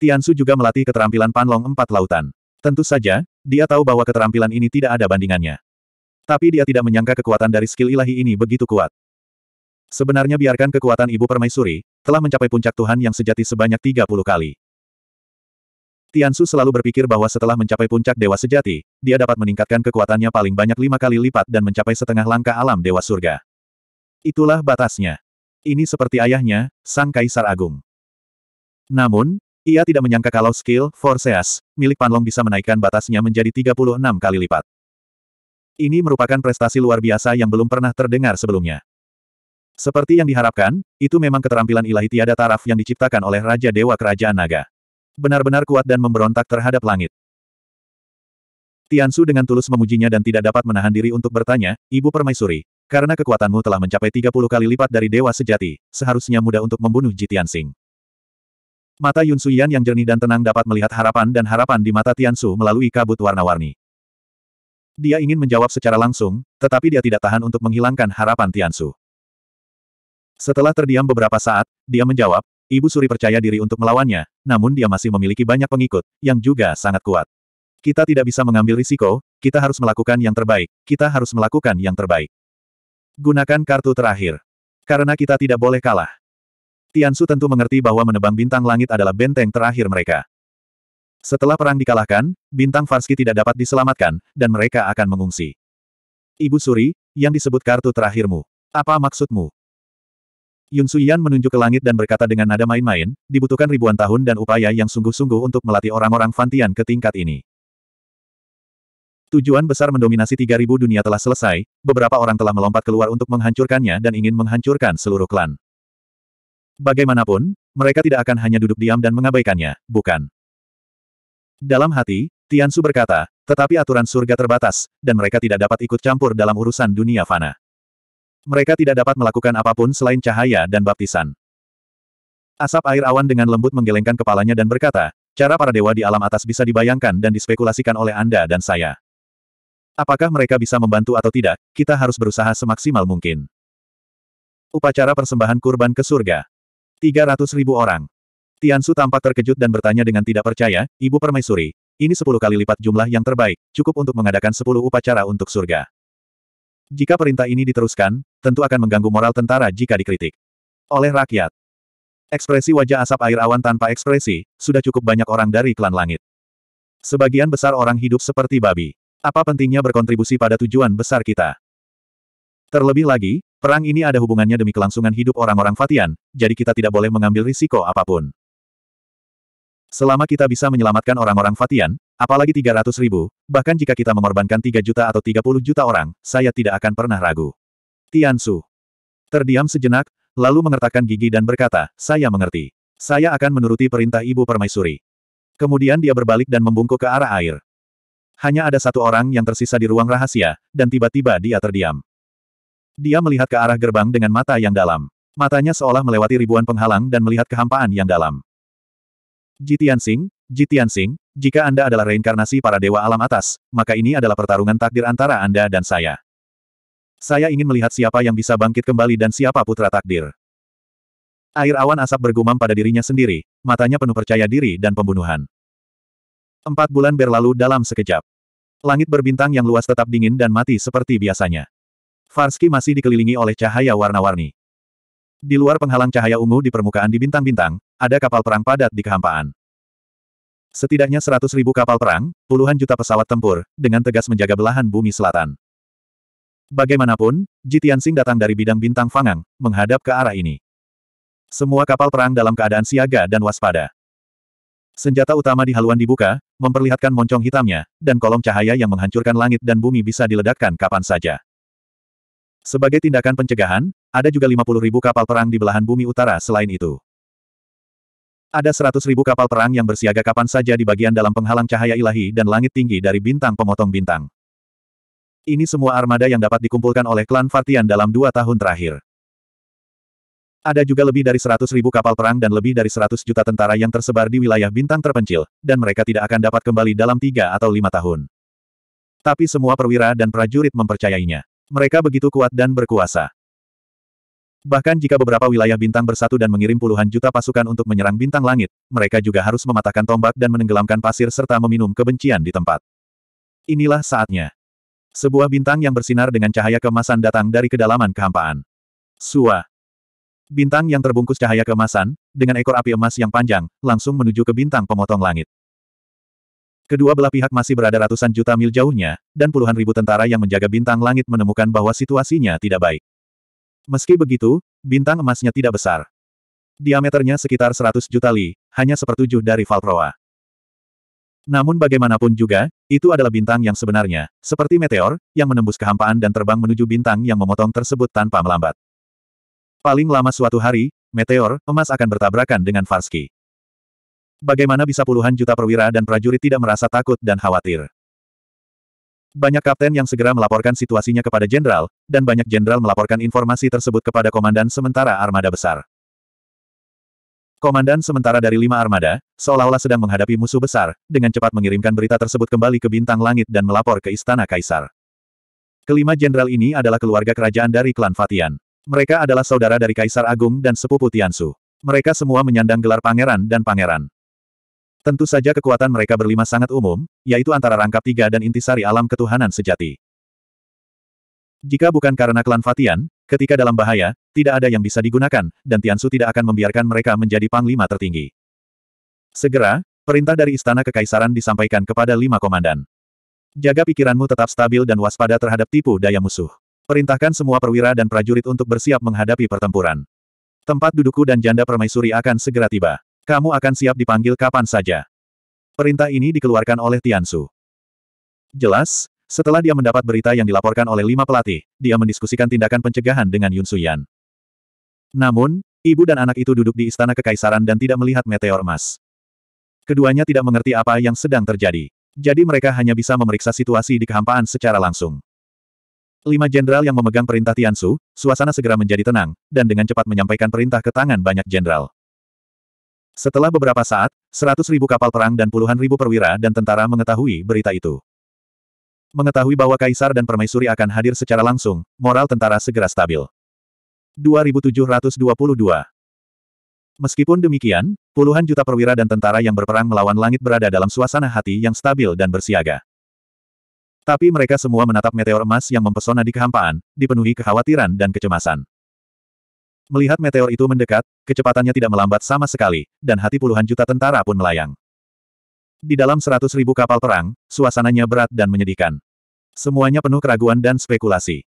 Tiansu juga melatih keterampilan Panlong Empat Lautan. Tentu saja, dia tahu bahwa keterampilan ini tidak ada bandingannya. Tapi dia tidak menyangka kekuatan dari skill ilahi ini begitu kuat. Sebenarnya biarkan kekuatan Ibu Permaisuri, telah mencapai puncak Tuhan yang sejati sebanyak 30 kali. Tiansu selalu berpikir bahwa setelah mencapai puncak Dewa Sejati, dia dapat meningkatkan kekuatannya paling banyak lima kali lipat dan mencapai setengah langkah alam Dewa Surga. Itulah batasnya. Ini seperti ayahnya, Sang Kaisar Agung. Namun, ia tidak menyangka kalau skill, Forceas, milik Panlong bisa menaikkan batasnya menjadi 36 kali lipat. Ini merupakan prestasi luar biasa yang belum pernah terdengar sebelumnya. Seperti yang diharapkan, itu memang keterampilan ilahi tiada taraf yang diciptakan oleh Raja Dewa Kerajaan Naga. Benar-benar kuat dan memberontak terhadap langit. Tiansu dengan tulus memujinya dan tidak dapat menahan diri untuk bertanya, Ibu Permaisuri, karena kekuatanmu telah mencapai 30 kali lipat dari Dewa Sejati, seharusnya mudah untuk membunuh Jitian Sing. Mata Yun Suyan yang jernih dan tenang dapat melihat harapan dan harapan di mata Tian Su melalui kabut warna-warni. Dia ingin menjawab secara langsung, tetapi dia tidak tahan untuk menghilangkan harapan Tian Su. Setelah terdiam beberapa saat, dia menjawab, Ibu Suri percaya diri untuk melawannya, namun dia masih memiliki banyak pengikut, yang juga sangat kuat. Kita tidak bisa mengambil risiko, kita harus melakukan yang terbaik, kita harus melakukan yang terbaik. Gunakan kartu terakhir. Karena kita tidak boleh kalah. Tiansu tentu mengerti bahwa menebang bintang langit adalah benteng terakhir mereka. Setelah perang dikalahkan, bintang Varski tidak dapat diselamatkan, dan mereka akan mengungsi. Ibu Suri, yang disebut kartu terakhirmu. Apa maksudmu? Yun Suyan menunjuk ke langit dan berkata dengan nada main-main, dibutuhkan ribuan tahun dan upaya yang sungguh-sungguh untuk melatih orang-orang Fantian ke tingkat ini. Tujuan besar mendominasi 3000 dunia telah selesai, beberapa orang telah melompat keluar untuk menghancurkannya dan ingin menghancurkan seluruh klan. Bagaimanapun, mereka tidak akan hanya duduk diam dan mengabaikannya, bukan? Dalam hati, Tiansu berkata, tetapi aturan surga terbatas, dan mereka tidak dapat ikut campur dalam urusan dunia fana. Mereka tidak dapat melakukan apapun selain cahaya dan baptisan. Asap air awan dengan lembut menggelengkan kepalanya dan berkata, cara para dewa di alam atas bisa dibayangkan dan dispekulasikan oleh Anda dan saya. Apakah mereka bisa membantu atau tidak, kita harus berusaha semaksimal mungkin. Upacara persembahan kurban ke surga. 300 ribu orang. Tiansu tampak terkejut dan bertanya dengan tidak percaya, Ibu Permaisuri, ini 10 kali lipat jumlah yang terbaik, cukup untuk mengadakan 10 upacara untuk surga. Jika perintah ini diteruskan, tentu akan mengganggu moral tentara jika dikritik. Oleh rakyat. Ekspresi wajah asap air awan tanpa ekspresi, sudah cukup banyak orang dari klan langit. Sebagian besar orang hidup seperti babi. Apa pentingnya berkontribusi pada tujuan besar kita? Terlebih lagi, perang ini ada hubungannya demi kelangsungan hidup orang-orang Fatian, jadi kita tidak boleh mengambil risiko apapun. Selama kita bisa menyelamatkan orang-orang Fatian, apalagi 300 ribu, bahkan jika kita mengorbankan 3 juta atau 30 juta orang, saya tidak akan pernah ragu. Tian Su Terdiam sejenak, lalu mengertakkan gigi dan berkata, saya mengerti. Saya akan menuruti perintah Ibu Permaisuri. Kemudian dia berbalik dan membungkuk ke arah air. Hanya ada satu orang yang tersisa di ruang rahasia, dan tiba-tiba dia terdiam. Dia melihat ke arah gerbang dengan mata yang dalam. Matanya seolah melewati ribuan penghalang dan melihat kehampaan yang dalam. Jitian Sing, Jitian Sing, jika Anda adalah reinkarnasi para dewa alam atas, maka ini adalah pertarungan takdir antara Anda dan saya. Saya ingin melihat siapa yang bisa bangkit kembali dan siapa putra takdir. Air awan asap bergumam pada dirinya sendiri, matanya penuh percaya diri dan pembunuhan. Empat bulan berlalu dalam sekejap. Langit berbintang yang luas tetap dingin dan mati seperti biasanya. Farski masih dikelilingi oleh cahaya warna-warni. Di luar penghalang cahaya ungu di permukaan di bintang-bintang, ada kapal perang padat di kehampaan. Setidaknya seratus ribu kapal perang, puluhan juta pesawat tempur, dengan tegas menjaga belahan bumi selatan. Bagaimanapun, Jitian Sing datang dari bidang bintang Fangang, menghadap ke arah ini. Semua kapal perang dalam keadaan siaga dan waspada. Senjata utama di haluan dibuka, memperlihatkan moncong hitamnya, dan kolom cahaya yang menghancurkan langit dan bumi bisa diledakkan kapan saja. Sebagai tindakan pencegahan, ada juga 50 ribu kapal perang di belahan bumi utara selain itu. Ada 100 kapal perang yang bersiaga kapan saja di bagian dalam penghalang cahaya ilahi dan langit tinggi dari bintang pemotong bintang. Ini semua armada yang dapat dikumpulkan oleh klan Fartian dalam dua tahun terakhir. Ada juga lebih dari 100 kapal perang dan lebih dari 100 juta tentara yang tersebar di wilayah bintang terpencil, dan mereka tidak akan dapat kembali dalam tiga atau lima tahun. Tapi semua perwira dan prajurit mempercayainya. Mereka begitu kuat dan berkuasa. Bahkan jika beberapa wilayah bintang bersatu dan mengirim puluhan juta pasukan untuk menyerang bintang langit, mereka juga harus mematahkan tombak dan menenggelamkan pasir serta meminum kebencian di tempat. Inilah saatnya. Sebuah bintang yang bersinar dengan cahaya kemasan datang dari kedalaman kehampaan. Sua. Bintang yang terbungkus cahaya kemasan, dengan ekor api emas yang panjang, langsung menuju ke bintang pemotong langit. Kedua belah pihak masih berada ratusan juta mil jauhnya, dan puluhan ribu tentara yang menjaga bintang langit menemukan bahwa situasinya tidak baik. Meski begitu, bintang emasnya tidak besar. Diameternya sekitar 100 juta li, hanya sepertujuh dari Valproa. Namun bagaimanapun juga, itu adalah bintang yang sebenarnya, seperti meteor, yang menembus kehampaan dan terbang menuju bintang yang memotong tersebut tanpa melambat. Paling lama suatu hari, meteor, emas akan bertabrakan dengan Varsky. Bagaimana bisa puluhan juta perwira dan prajurit tidak merasa takut dan khawatir? Banyak kapten yang segera melaporkan situasinya kepada jenderal, dan banyak jenderal melaporkan informasi tersebut kepada komandan sementara armada besar. Komandan sementara dari lima armada, seolah-olah sedang menghadapi musuh besar, dengan cepat mengirimkan berita tersebut kembali ke bintang langit dan melapor ke istana kaisar. Kelima jenderal ini adalah keluarga kerajaan dari klan Fatian. Mereka adalah saudara dari Kaisar Agung dan sepupu Tiansu. Mereka semua menyandang gelar pangeran dan pangeran. Tentu saja kekuatan mereka berlima sangat umum, yaitu antara rangkap tiga dan intisari alam ketuhanan sejati. Jika bukan karena klan Fatian, ketika dalam bahaya, tidak ada yang bisa digunakan, dan Tiansu tidak akan membiarkan mereka menjadi panglima tertinggi. Segera, perintah dari Istana Kekaisaran disampaikan kepada lima komandan. Jaga pikiranmu tetap stabil dan waspada terhadap tipu daya musuh. Perintahkan semua perwira dan prajurit untuk bersiap menghadapi pertempuran. Tempat dudukku dan janda permaisuri akan segera tiba. Kamu akan siap dipanggil kapan saja. Perintah ini dikeluarkan oleh Tiansu. Jelas, setelah dia mendapat berita yang dilaporkan oleh lima pelatih, dia mendiskusikan tindakan pencegahan dengan Yun Suyan. Namun, ibu dan anak itu duduk di istana kekaisaran dan tidak melihat meteor emas. Keduanya tidak mengerti apa yang sedang terjadi. Jadi mereka hanya bisa memeriksa situasi di kehampaan secara langsung. Lima jenderal yang memegang perintah Tiansu, suasana segera menjadi tenang, dan dengan cepat menyampaikan perintah ke tangan banyak jenderal. Setelah beberapa saat, seratus ribu kapal perang dan puluhan ribu perwira dan tentara mengetahui berita itu. Mengetahui bahwa Kaisar dan Permaisuri akan hadir secara langsung, moral tentara segera stabil. 2722 Meskipun demikian, puluhan juta perwira dan tentara yang berperang melawan langit berada dalam suasana hati yang stabil dan bersiaga. Tapi mereka semua menatap meteor emas yang mempesona di kehampaan, dipenuhi kekhawatiran dan kecemasan. Melihat meteor itu mendekat, kecepatannya tidak melambat sama sekali, dan hati puluhan juta tentara pun melayang. Di dalam seratus ribu kapal perang, suasananya berat dan menyedihkan. Semuanya penuh keraguan dan spekulasi.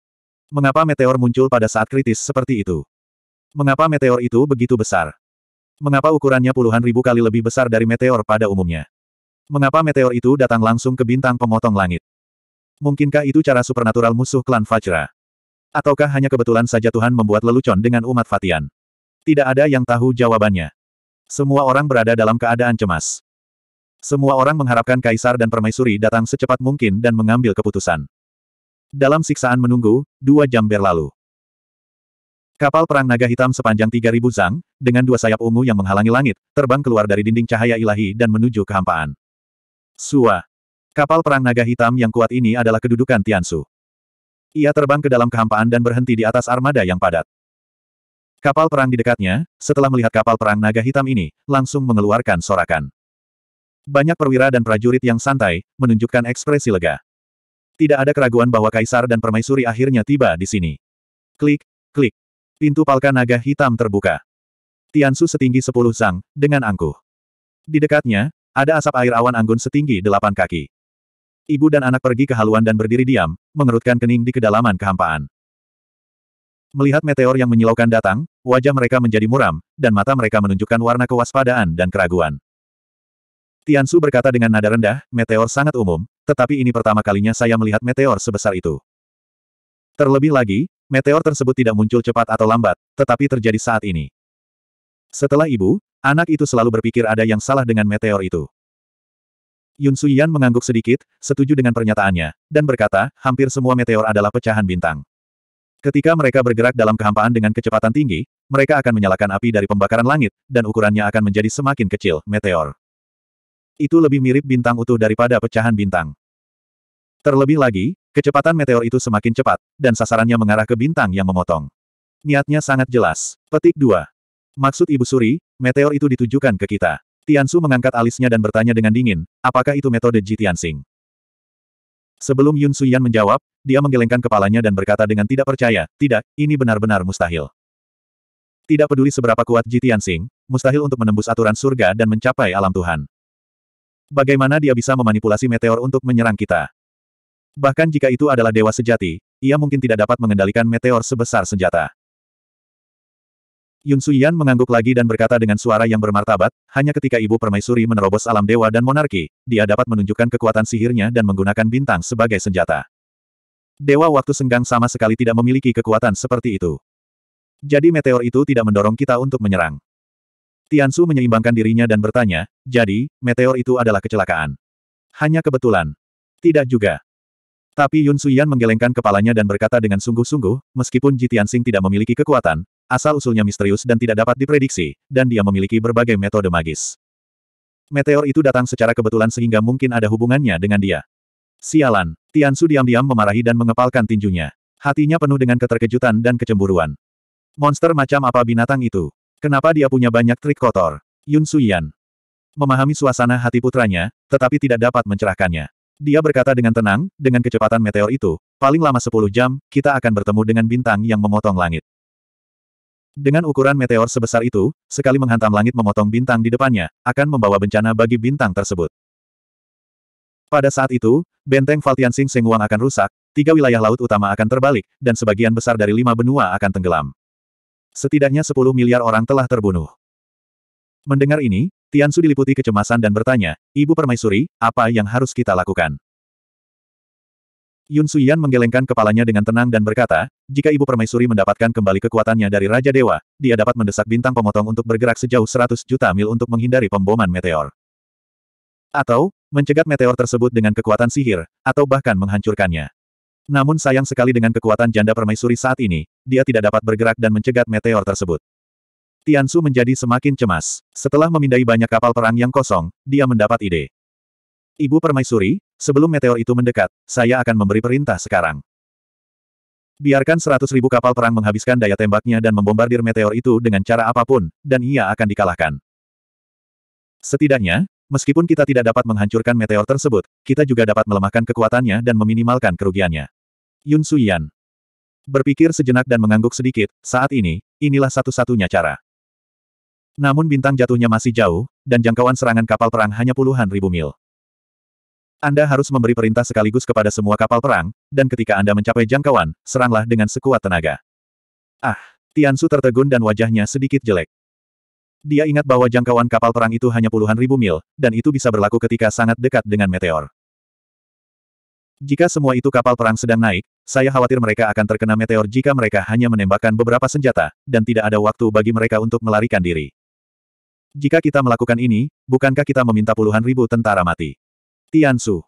Mengapa meteor muncul pada saat kritis seperti itu? Mengapa meteor itu begitu besar? Mengapa ukurannya puluhan ribu kali lebih besar dari meteor pada umumnya? Mengapa meteor itu datang langsung ke bintang pemotong langit? Mungkinkah itu cara supernatural musuh klan Fajra? Ataukah hanya kebetulan saja Tuhan membuat lelucon dengan umat Fatian? Tidak ada yang tahu jawabannya. Semua orang berada dalam keadaan cemas. Semua orang mengharapkan kaisar dan permaisuri datang secepat mungkin dan mengambil keputusan. Dalam siksaan menunggu, dua jam berlalu. Kapal perang naga hitam sepanjang 3000 zang, dengan dua sayap ungu yang menghalangi langit, terbang keluar dari dinding cahaya ilahi dan menuju kehampaan. Sua. Kapal perang naga hitam yang kuat ini adalah kedudukan Tiansu. Ia terbang ke dalam kehampaan dan berhenti di atas armada yang padat. Kapal perang di dekatnya, setelah melihat kapal perang naga hitam ini, langsung mengeluarkan sorakan. Banyak perwira dan prajurit yang santai, menunjukkan ekspresi lega. Tidak ada keraguan bahwa kaisar dan permaisuri akhirnya tiba di sini. Klik, klik. Pintu palka naga hitam terbuka. Tiansu setinggi 10 zang, dengan angkuh. Di dekatnya, ada asap air awan anggun setinggi 8 kaki. Ibu dan anak pergi ke haluan dan berdiri diam, mengerutkan kening di kedalaman kehampaan. Melihat meteor yang menyilaukan datang, wajah mereka menjadi muram, dan mata mereka menunjukkan warna kewaspadaan dan keraguan. Tiansu berkata dengan nada rendah, meteor sangat umum, tetapi ini pertama kalinya saya melihat meteor sebesar itu. Terlebih lagi, meteor tersebut tidak muncul cepat atau lambat, tetapi terjadi saat ini. Setelah ibu, anak itu selalu berpikir ada yang salah dengan meteor itu. Yun Suyan mengangguk sedikit, setuju dengan pernyataannya, dan berkata, hampir semua meteor adalah pecahan bintang. Ketika mereka bergerak dalam kehampaan dengan kecepatan tinggi, mereka akan menyalakan api dari pembakaran langit, dan ukurannya akan menjadi semakin kecil, meteor. Itu lebih mirip bintang utuh daripada pecahan bintang. Terlebih lagi, kecepatan meteor itu semakin cepat, dan sasarannya mengarah ke bintang yang memotong. Niatnya sangat jelas. Petik 2. Maksud Ibu Suri, meteor itu ditujukan ke kita. Tiansu mengangkat alisnya dan bertanya dengan dingin, apakah itu metode Ji Tianxing? Sebelum Yun Suyan menjawab, dia menggelengkan kepalanya dan berkata dengan tidak percaya, tidak, ini benar-benar mustahil. Tidak peduli seberapa kuat Ji Tianxing, mustahil untuk menembus aturan surga dan mencapai alam Tuhan. Bagaimana dia bisa memanipulasi meteor untuk menyerang kita? Bahkan jika itu adalah dewa sejati, ia mungkin tidak dapat mengendalikan meteor sebesar senjata. Yun Suyan mengangguk lagi dan berkata dengan suara yang bermartabat, hanya ketika ibu permaisuri menerobos alam dewa dan monarki, dia dapat menunjukkan kekuatan sihirnya dan menggunakan bintang sebagai senjata. Dewa waktu senggang sama sekali tidak memiliki kekuatan seperti itu. Jadi meteor itu tidak mendorong kita untuk menyerang. Tiansu menyeimbangkan dirinya dan bertanya, jadi, meteor itu adalah kecelakaan. Hanya kebetulan. Tidak juga. Tapi Yun Suyan menggelengkan kepalanya dan berkata dengan sungguh-sungguh, meskipun Ji Tianxing tidak memiliki kekuatan, asal-usulnya misterius dan tidak dapat diprediksi, dan dia memiliki berbagai metode magis. Meteor itu datang secara kebetulan sehingga mungkin ada hubungannya dengan dia. Sialan, Tian Su diam-diam memarahi dan mengepalkan tinjunya. Hatinya penuh dengan keterkejutan dan kecemburuan. Monster macam apa binatang itu? Kenapa dia punya banyak trik kotor? Yun Suyan. Memahami suasana hati putranya, tetapi tidak dapat mencerahkannya. Dia berkata dengan tenang, dengan kecepatan meteor itu, paling lama 10 jam, kita akan bertemu dengan bintang yang memotong langit. Dengan ukuran meteor sebesar itu, sekali menghantam langit memotong bintang di depannya, akan membawa bencana bagi bintang tersebut. Pada saat itu, benteng Valtiansing Senguang akan rusak, tiga wilayah laut utama akan terbalik, dan sebagian besar dari lima benua akan tenggelam. Setidaknya 10 miliar orang telah terbunuh. Mendengar ini, Tian Su diliputi kecemasan dan bertanya, Ibu Permaisuri, apa yang harus kita lakukan? Yun Suyan menggelengkan kepalanya dengan tenang dan berkata, jika Ibu Permaisuri mendapatkan kembali kekuatannya dari Raja Dewa, dia dapat mendesak bintang pemotong untuk bergerak sejauh 100 juta mil untuk menghindari pemboman meteor. Atau, mencegat meteor tersebut dengan kekuatan sihir, atau bahkan menghancurkannya. Namun sayang sekali dengan kekuatan janda Permaisuri saat ini, dia tidak dapat bergerak dan mencegat meteor tersebut. Tiansu menjadi semakin cemas. Setelah memindai banyak kapal perang yang kosong, dia mendapat ide. Ibu Permaisuri, Sebelum meteor itu mendekat, saya akan memberi perintah sekarang. Biarkan seratus ribu kapal perang menghabiskan daya tembaknya dan membombardir meteor itu dengan cara apapun, dan ia akan dikalahkan. Setidaknya, meskipun kita tidak dapat menghancurkan meteor tersebut, kita juga dapat melemahkan kekuatannya dan meminimalkan kerugiannya. Yun Suyan Berpikir sejenak dan mengangguk sedikit, saat ini, inilah satu-satunya cara. Namun bintang jatuhnya masih jauh, dan jangkauan serangan kapal perang hanya puluhan ribu mil. Anda harus memberi perintah sekaligus kepada semua kapal perang, dan ketika Anda mencapai jangkauan, seranglah dengan sekuat tenaga. Ah, Tiansu tertegun dan wajahnya sedikit jelek. Dia ingat bahwa jangkauan kapal perang itu hanya puluhan ribu mil, dan itu bisa berlaku ketika sangat dekat dengan meteor. Jika semua itu kapal perang sedang naik, saya khawatir mereka akan terkena meteor jika mereka hanya menembakkan beberapa senjata, dan tidak ada waktu bagi mereka untuk melarikan diri. Jika kita melakukan ini, bukankah kita meminta puluhan ribu tentara mati? Tiansu.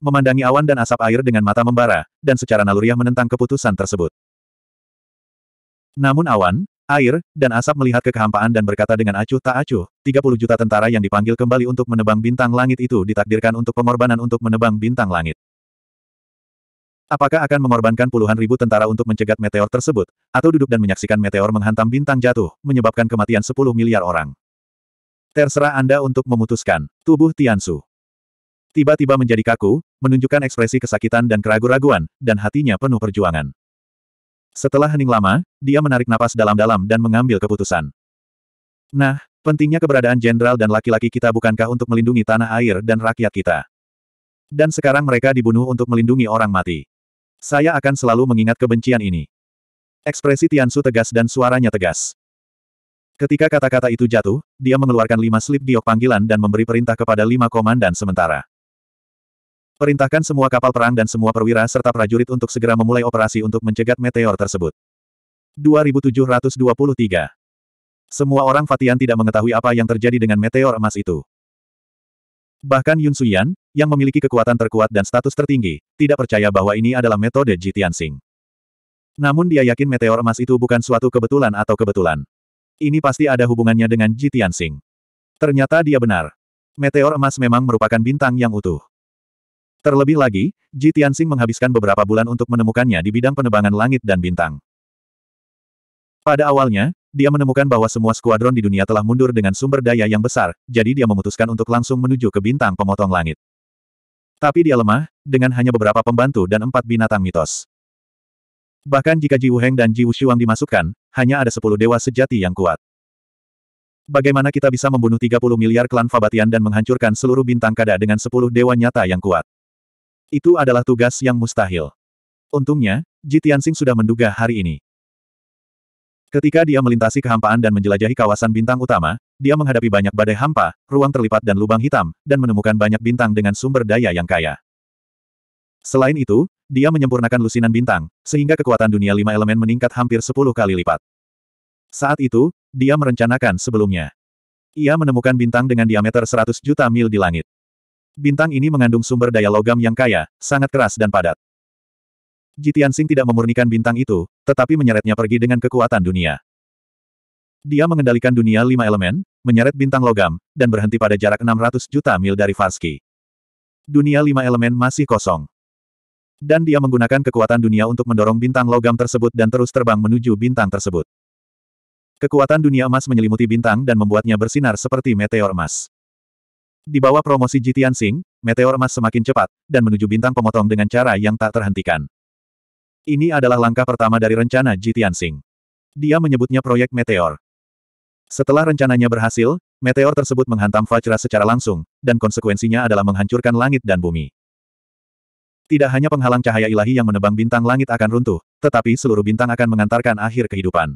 Memandangi awan dan asap air dengan mata membara, dan secara naluriah menentang keputusan tersebut. Namun awan, air, dan asap melihat kekehampaan dan berkata dengan acuh tak acuh, 30 juta tentara yang dipanggil kembali untuk menebang bintang langit itu ditakdirkan untuk pengorbanan untuk menebang bintang langit. Apakah akan mengorbankan puluhan ribu tentara untuk mencegat meteor tersebut, atau duduk dan menyaksikan meteor menghantam bintang jatuh, menyebabkan kematian 10 miliar orang? Terserah Anda untuk memutuskan. Tubuh Tiansu tiba-tiba menjadi kaku, menunjukkan ekspresi kesakitan dan keraguan-raguan, dan hatinya penuh perjuangan. Setelah hening lama, dia menarik napas dalam-dalam dan mengambil keputusan. Nah, pentingnya keberadaan jenderal dan laki-laki kita bukankah untuk melindungi tanah air dan rakyat kita? Dan sekarang mereka dibunuh untuk melindungi orang mati. Saya akan selalu mengingat kebencian ini. Ekspresi Tiansu tegas dan suaranya tegas. Ketika kata-kata itu jatuh, dia mengeluarkan lima slip giok panggilan dan memberi perintah kepada lima komandan sementara. Perintahkan semua kapal perang dan semua perwira serta prajurit untuk segera memulai operasi untuk mencegat meteor tersebut. 2723 Semua orang Fatian tidak mengetahui apa yang terjadi dengan meteor emas itu. Bahkan Yun Suyan, yang memiliki kekuatan terkuat dan status tertinggi, tidak percaya bahwa ini adalah metode Jitian Sing. Namun dia yakin meteor emas itu bukan suatu kebetulan atau kebetulan. Ini pasti ada hubungannya dengan Jitian Sing. Ternyata dia benar. Meteor emas memang merupakan bintang yang utuh. Terlebih lagi, Ji Tianxing menghabiskan beberapa bulan untuk menemukannya di bidang penebangan langit dan bintang. Pada awalnya, dia menemukan bahwa semua skuadron di dunia telah mundur dengan sumber daya yang besar, jadi dia memutuskan untuk langsung menuju ke bintang pemotong langit. Tapi dia lemah, dengan hanya beberapa pembantu dan empat binatang mitos. Bahkan jika Ji Wuheng dan Ji Wushuang dimasukkan, hanya ada sepuluh dewa sejati yang kuat. Bagaimana kita bisa membunuh 30 miliar klan Fabatian dan menghancurkan seluruh bintang kada dengan sepuluh dewa nyata yang kuat? Itu adalah tugas yang mustahil. Untungnya, Ji sudah menduga hari ini. Ketika dia melintasi kehampaan dan menjelajahi kawasan bintang utama, dia menghadapi banyak badai hampa, ruang terlipat dan lubang hitam, dan menemukan banyak bintang dengan sumber daya yang kaya. Selain itu, dia menyempurnakan lusinan bintang, sehingga kekuatan dunia lima elemen meningkat hampir sepuluh kali lipat. Saat itu, dia merencanakan sebelumnya. Ia menemukan bintang dengan diameter 100 juta mil di langit. Bintang ini mengandung sumber daya logam yang kaya, sangat keras dan padat. Jitian Sing tidak memurnikan bintang itu, tetapi menyeretnya pergi dengan kekuatan dunia. Dia mengendalikan dunia lima elemen, menyeret bintang logam, dan berhenti pada jarak 600 juta mil dari Farski. Dunia lima elemen masih kosong. Dan dia menggunakan kekuatan dunia untuk mendorong bintang logam tersebut dan terus terbang menuju bintang tersebut. Kekuatan dunia emas menyelimuti bintang dan membuatnya bersinar seperti meteor emas. Di bawah promosi Jitian Sing, meteor emas semakin cepat, dan menuju bintang pemotong dengan cara yang tak terhentikan. Ini adalah langkah pertama dari rencana Jitian Sing. Dia menyebutnya proyek meteor. Setelah rencananya berhasil, meteor tersebut menghantam Vajra secara langsung, dan konsekuensinya adalah menghancurkan langit dan bumi. Tidak hanya penghalang cahaya ilahi yang menebang bintang langit akan runtuh, tetapi seluruh bintang akan mengantarkan akhir kehidupan.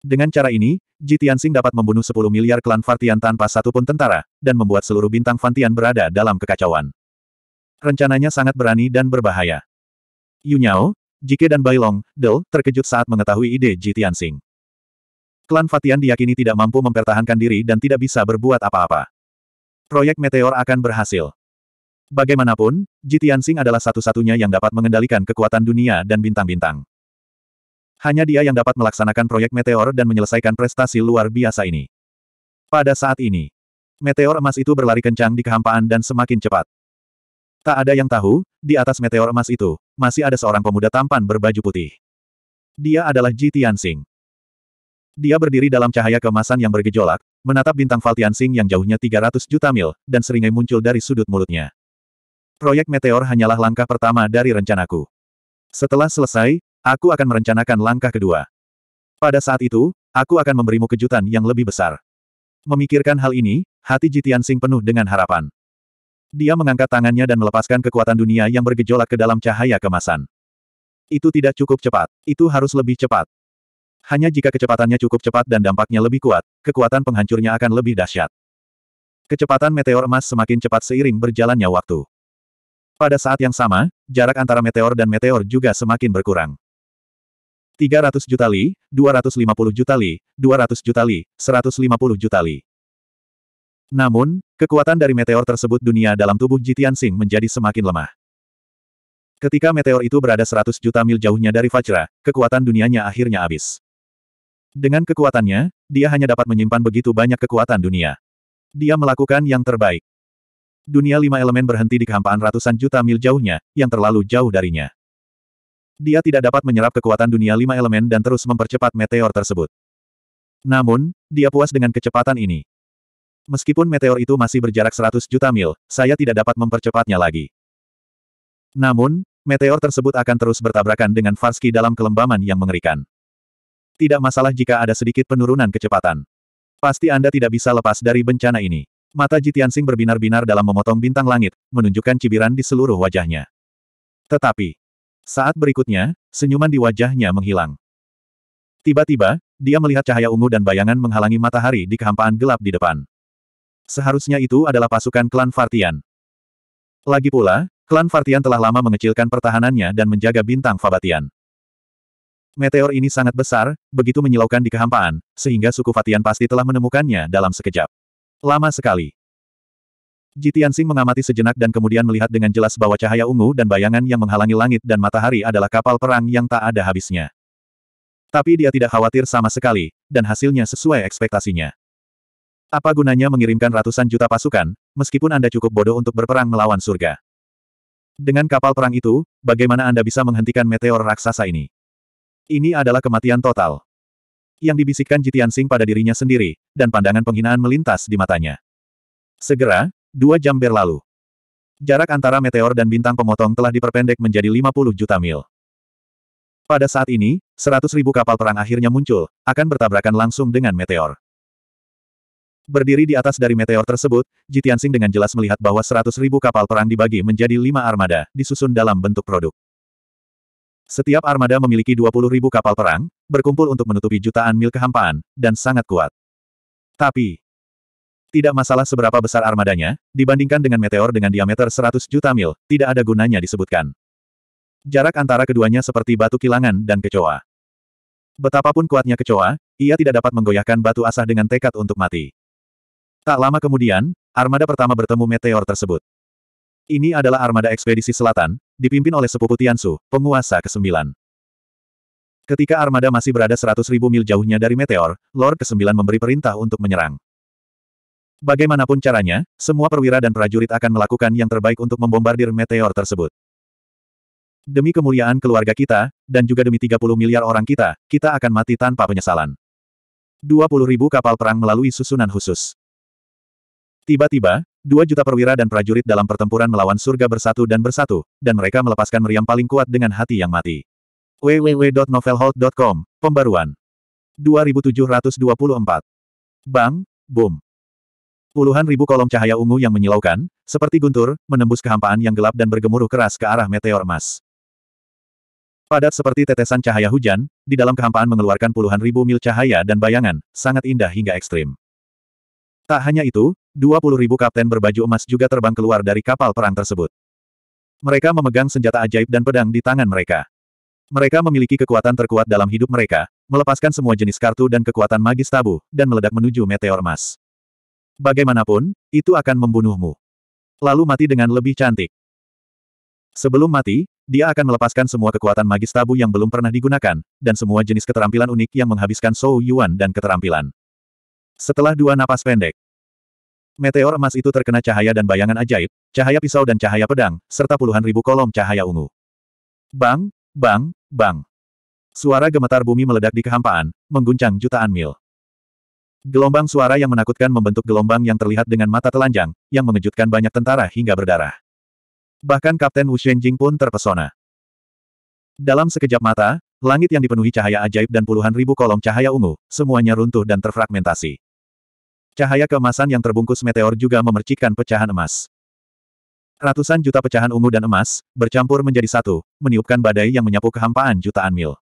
Dengan cara ini, Ji Tianxing dapat membunuh 10 miliar klan Fartian tanpa satupun tentara, dan membuat seluruh bintang Fantian berada dalam kekacauan. Rencananya sangat berani dan berbahaya. Yu Jike dan Bailong, Del, terkejut saat mengetahui ide Ji Tianxing. Klan Fatian diyakini tidak mampu mempertahankan diri dan tidak bisa berbuat apa-apa. Proyek Meteor akan berhasil. Bagaimanapun, Ji Tianxing adalah satu-satunya yang dapat mengendalikan kekuatan dunia dan bintang-bintang. Hanya dia yang dapat melaksanakan proyek meteor dan menyelesaikan prestasi luar biasa ini. Pada saat ini, meteor emas itu berlari kencang di kehampaan dan semakin cepat. Tak ada yang tahu, di atas meteor emas itu, masih ada seorang pemuda tampan berbaju putih. Dia adalah Ji Tianxing. Dia berdiri dalam cahaya kemasan yang bergejolak, menatap bintang Faltianxing yang jauhnya 300 juta mil, dan seringai muncul dari sudut mulutnya. Proyek meteor hanyalah langkah pertama dari rencanaku. Setelah selesai, Aku akan merencanakan langkah kedua. Pada saat itu, aku akan memberimu kejutan yang lebih besar. Memikirkan hal ini, hati Jitian Sing penuh dengan harapan. Dia mengangkat tangannya dan melepaskan kekuatan dunia yang bergejolak ke dalam cahaya kemasan. Itu tidak cukup cepat, itu harus lebih cepat. Hanya jika kecepatannya cukup cepat dan dampaknya lebih kuat, kekuatan penghancurnya akan lebih dahsyat. Kecepatan meteor emas semakin cepat seiring berjalannya waktu. Pada saat yang sama, jarak antara meteor dan meteor juga semakin berkurang. 300 juta li, 250 juta li, 200 juta li, 150 juta li. Namun, kekuatan dari meteor tersebut dunia dalam tubuh Jitian Sing menjadi semakin lemah. Ketika meteor itu berada 100 juta mil jauhnya dari Vajra, kekuatan dunianya akhirnya habis. Dengan kekuatannya, dia hanya dapat menyimpan begitu banyak kekuatan dunia. Dia melakukan yang terbaik. Dunia lima elemen berhenti di kehampaan ratusan juta mil jauhnya, yang terlalu jauh darinya dia tidak dapat menyerap kekuatan dunia lima elemen dan terus mempercepat meteor tersebut. Namun, dia puas dengan kecepatan ini. Meskipun meteor itu masih berjarak 100 juta mil, saya tidak dapat mempercepatnya lagi. Namun, meteor tersebut akan terus bertabrakan dengan Farski dalam kelembaman yang mengerikan. Tidak masalah jika ada sedikit penurunan kecepatan. Pasti Anda tidak bisa lepas dari bencana ini. Mata Jitiansing berbinar-binar dalam memotong bintang langit, menunjukkan cibiran di seluruh wajahnya. Tetapi, saat berikutnya, senyuman di wajahnya menghilang. Tiba-tiba, dia melihat cahaya ungu dan bayangan menghalangi matahari di kehampaan gelap di depan. Seharusnya itu adalah pasukan klan Vartian. Lagi pula, klan Vartian telah lama mengecilkan pertahanannya dan menjaga bintang Fabatian. Meteor ini sangat besar, begitu menyilaukan di kehampaan, sehingga suku Fatian pasti telah menemukannya dalam sekejap. Lama sekali. Jitian Sing mengamati sejenak dan kemudian melihat dengan jelas bahwa cahaya ungu dan bayangan yang menghalangi langit dan matahari adalah kapal perang yang tak ada habisnya. Tapi dia tidak khawatir sama sekali, dan hasilnya sesuai ekspektasinya. Apa gunanya mengirimkan ratusan juta pasukan, meskipun Anda cukup bodoh untuk berperang melawan surga? Dengan kapal perang itu, bagaimana Anda bisa menghentikan meteor raksasa ini? Ini adalah kematian total. Yang dibisikkan Jitian Sing pada dirinya sendiri, dan pandangan penghinaan melintas di matanya. Segera, Dua jam berlalu. Jarak antara meteor dan bintang pemotong telah diperpendek menjadi 50 juta mil. Pada saat ini, 100 ribu kapal perang akhirnya muncul, akan bertabrakan langsung dengan meteor. Berdiri di atas dari meteor tersebut, Jitiansing dengan jelas melihat bahwa 100 ribu kapal perang dibagi menjadi lima armada, disusun dalam bentuk produk. Setiap armada memiliki 20 ribu kapal perang, berkumpul untuk menutupi jutaan mil kehampaan, dan sangat kuat. Tapi, tidak masalah seberapa besar armadanya, dibandingkan dengan meteor dengan diameter 100 juta mil, tidak ada gunanya disebutkan. Jarak antara keduanya seperti batu kilangan dan kecoa. Betapapun kuatnya kecoa, ia tidak dapat menggoyahkan batu asah dengan tekad untuk mati. Tak lama kemudian, armada pertama bertemu meteor tersebut. Ini adalah armada ekspedisi selatan, dipimpin oleh sepupu Tiansu, penguasa ke-9. Ketika armada masih berada 100.000 mil jauhnya dari meteor, Lord ke-9 memberi perintah untuk menyerang. Bagaimanapun caranya, semua perwira dan prajurit akan melakukan yang terbaik untuk membombardir meteor tersebut. Demi kemuliaan keluarga kita, dan juga demi 30 miliar orang kita, kita akan mati tanpa penyesalan. 20 ribu kapal perang melalui susunan khusus. Tiba-tiba, dua juta perwira dan prajurit dalam pertempuran melawan surga bersatu dan bersatu, dan mereka melepaskan meriam paling kuat dengan hati yang mati. www.novelhold.com, pembaruan. 2724. Bang, boom. Puluhan ribu kolom cahaya ungu yang menyilaukan, seperti guntur, menembus kehampaan yang gelap dan bergemuruh keras ke arah meteor emas. Padat seperti tetesan cahaya hujan, di dalam kehampaan mengeluarkan puluhan ribu mil cahaya dan bayangan, sangat indah hingga ekstrim. Tak hanya itu, puluh ribu kapten berbaju emas juga terbang keluar dari kapal perang tersebut. Mereka memegang senjata ajaib dan pedang di tangan mereka. Mereka memiliki kekuatan terkuat dalam hidup mereka, melepaskan semua jenis kartu dan kekuatan magis tabu, dan meledak menuju meteor emas. Bagaimanapun, itu akan membunuhmu. Lalu mati dengan lebih cantik. Sebelum mati, dia akan melepaskan semua kekuatan magis tabu yang belum pernah digunakan, dan semua jenis keterampilan unik yang menghabiskan Shou Yuan dan keterampilan. Setelah dua napas pendek, meteor emas itu terkena cahaya dan bayangan ajaib, cahaya pisau dan cahaya pedang, serta puluhan ribu kolom cahaya ungu. Bang, bang, bang. Suara gemetar bumi meledak di kehampaan, mengguncang jutaan mil. Gelombang suara yang menakutkan membentuk gelombang yang terlihat dengan mata telanjang, yang mengejutkan banyak tentara hingga berdarah. Bahkan Kapten Wu Shenjing pun terpesona. Dalam sekejap mata, langit yang dipenuhi cahaya ajaib dan puluhan ribu kolom cahaya ungu, semuanya runtuh dan terfragmentasi. Cahaya keemasan yang terbungkus meteor juga memercikkan pecahan emas. Ratusan juta pecahan ungu dan emas, bercampur menjadi satu, meniupkan badai yang menyapu kehampaan jutaan mil.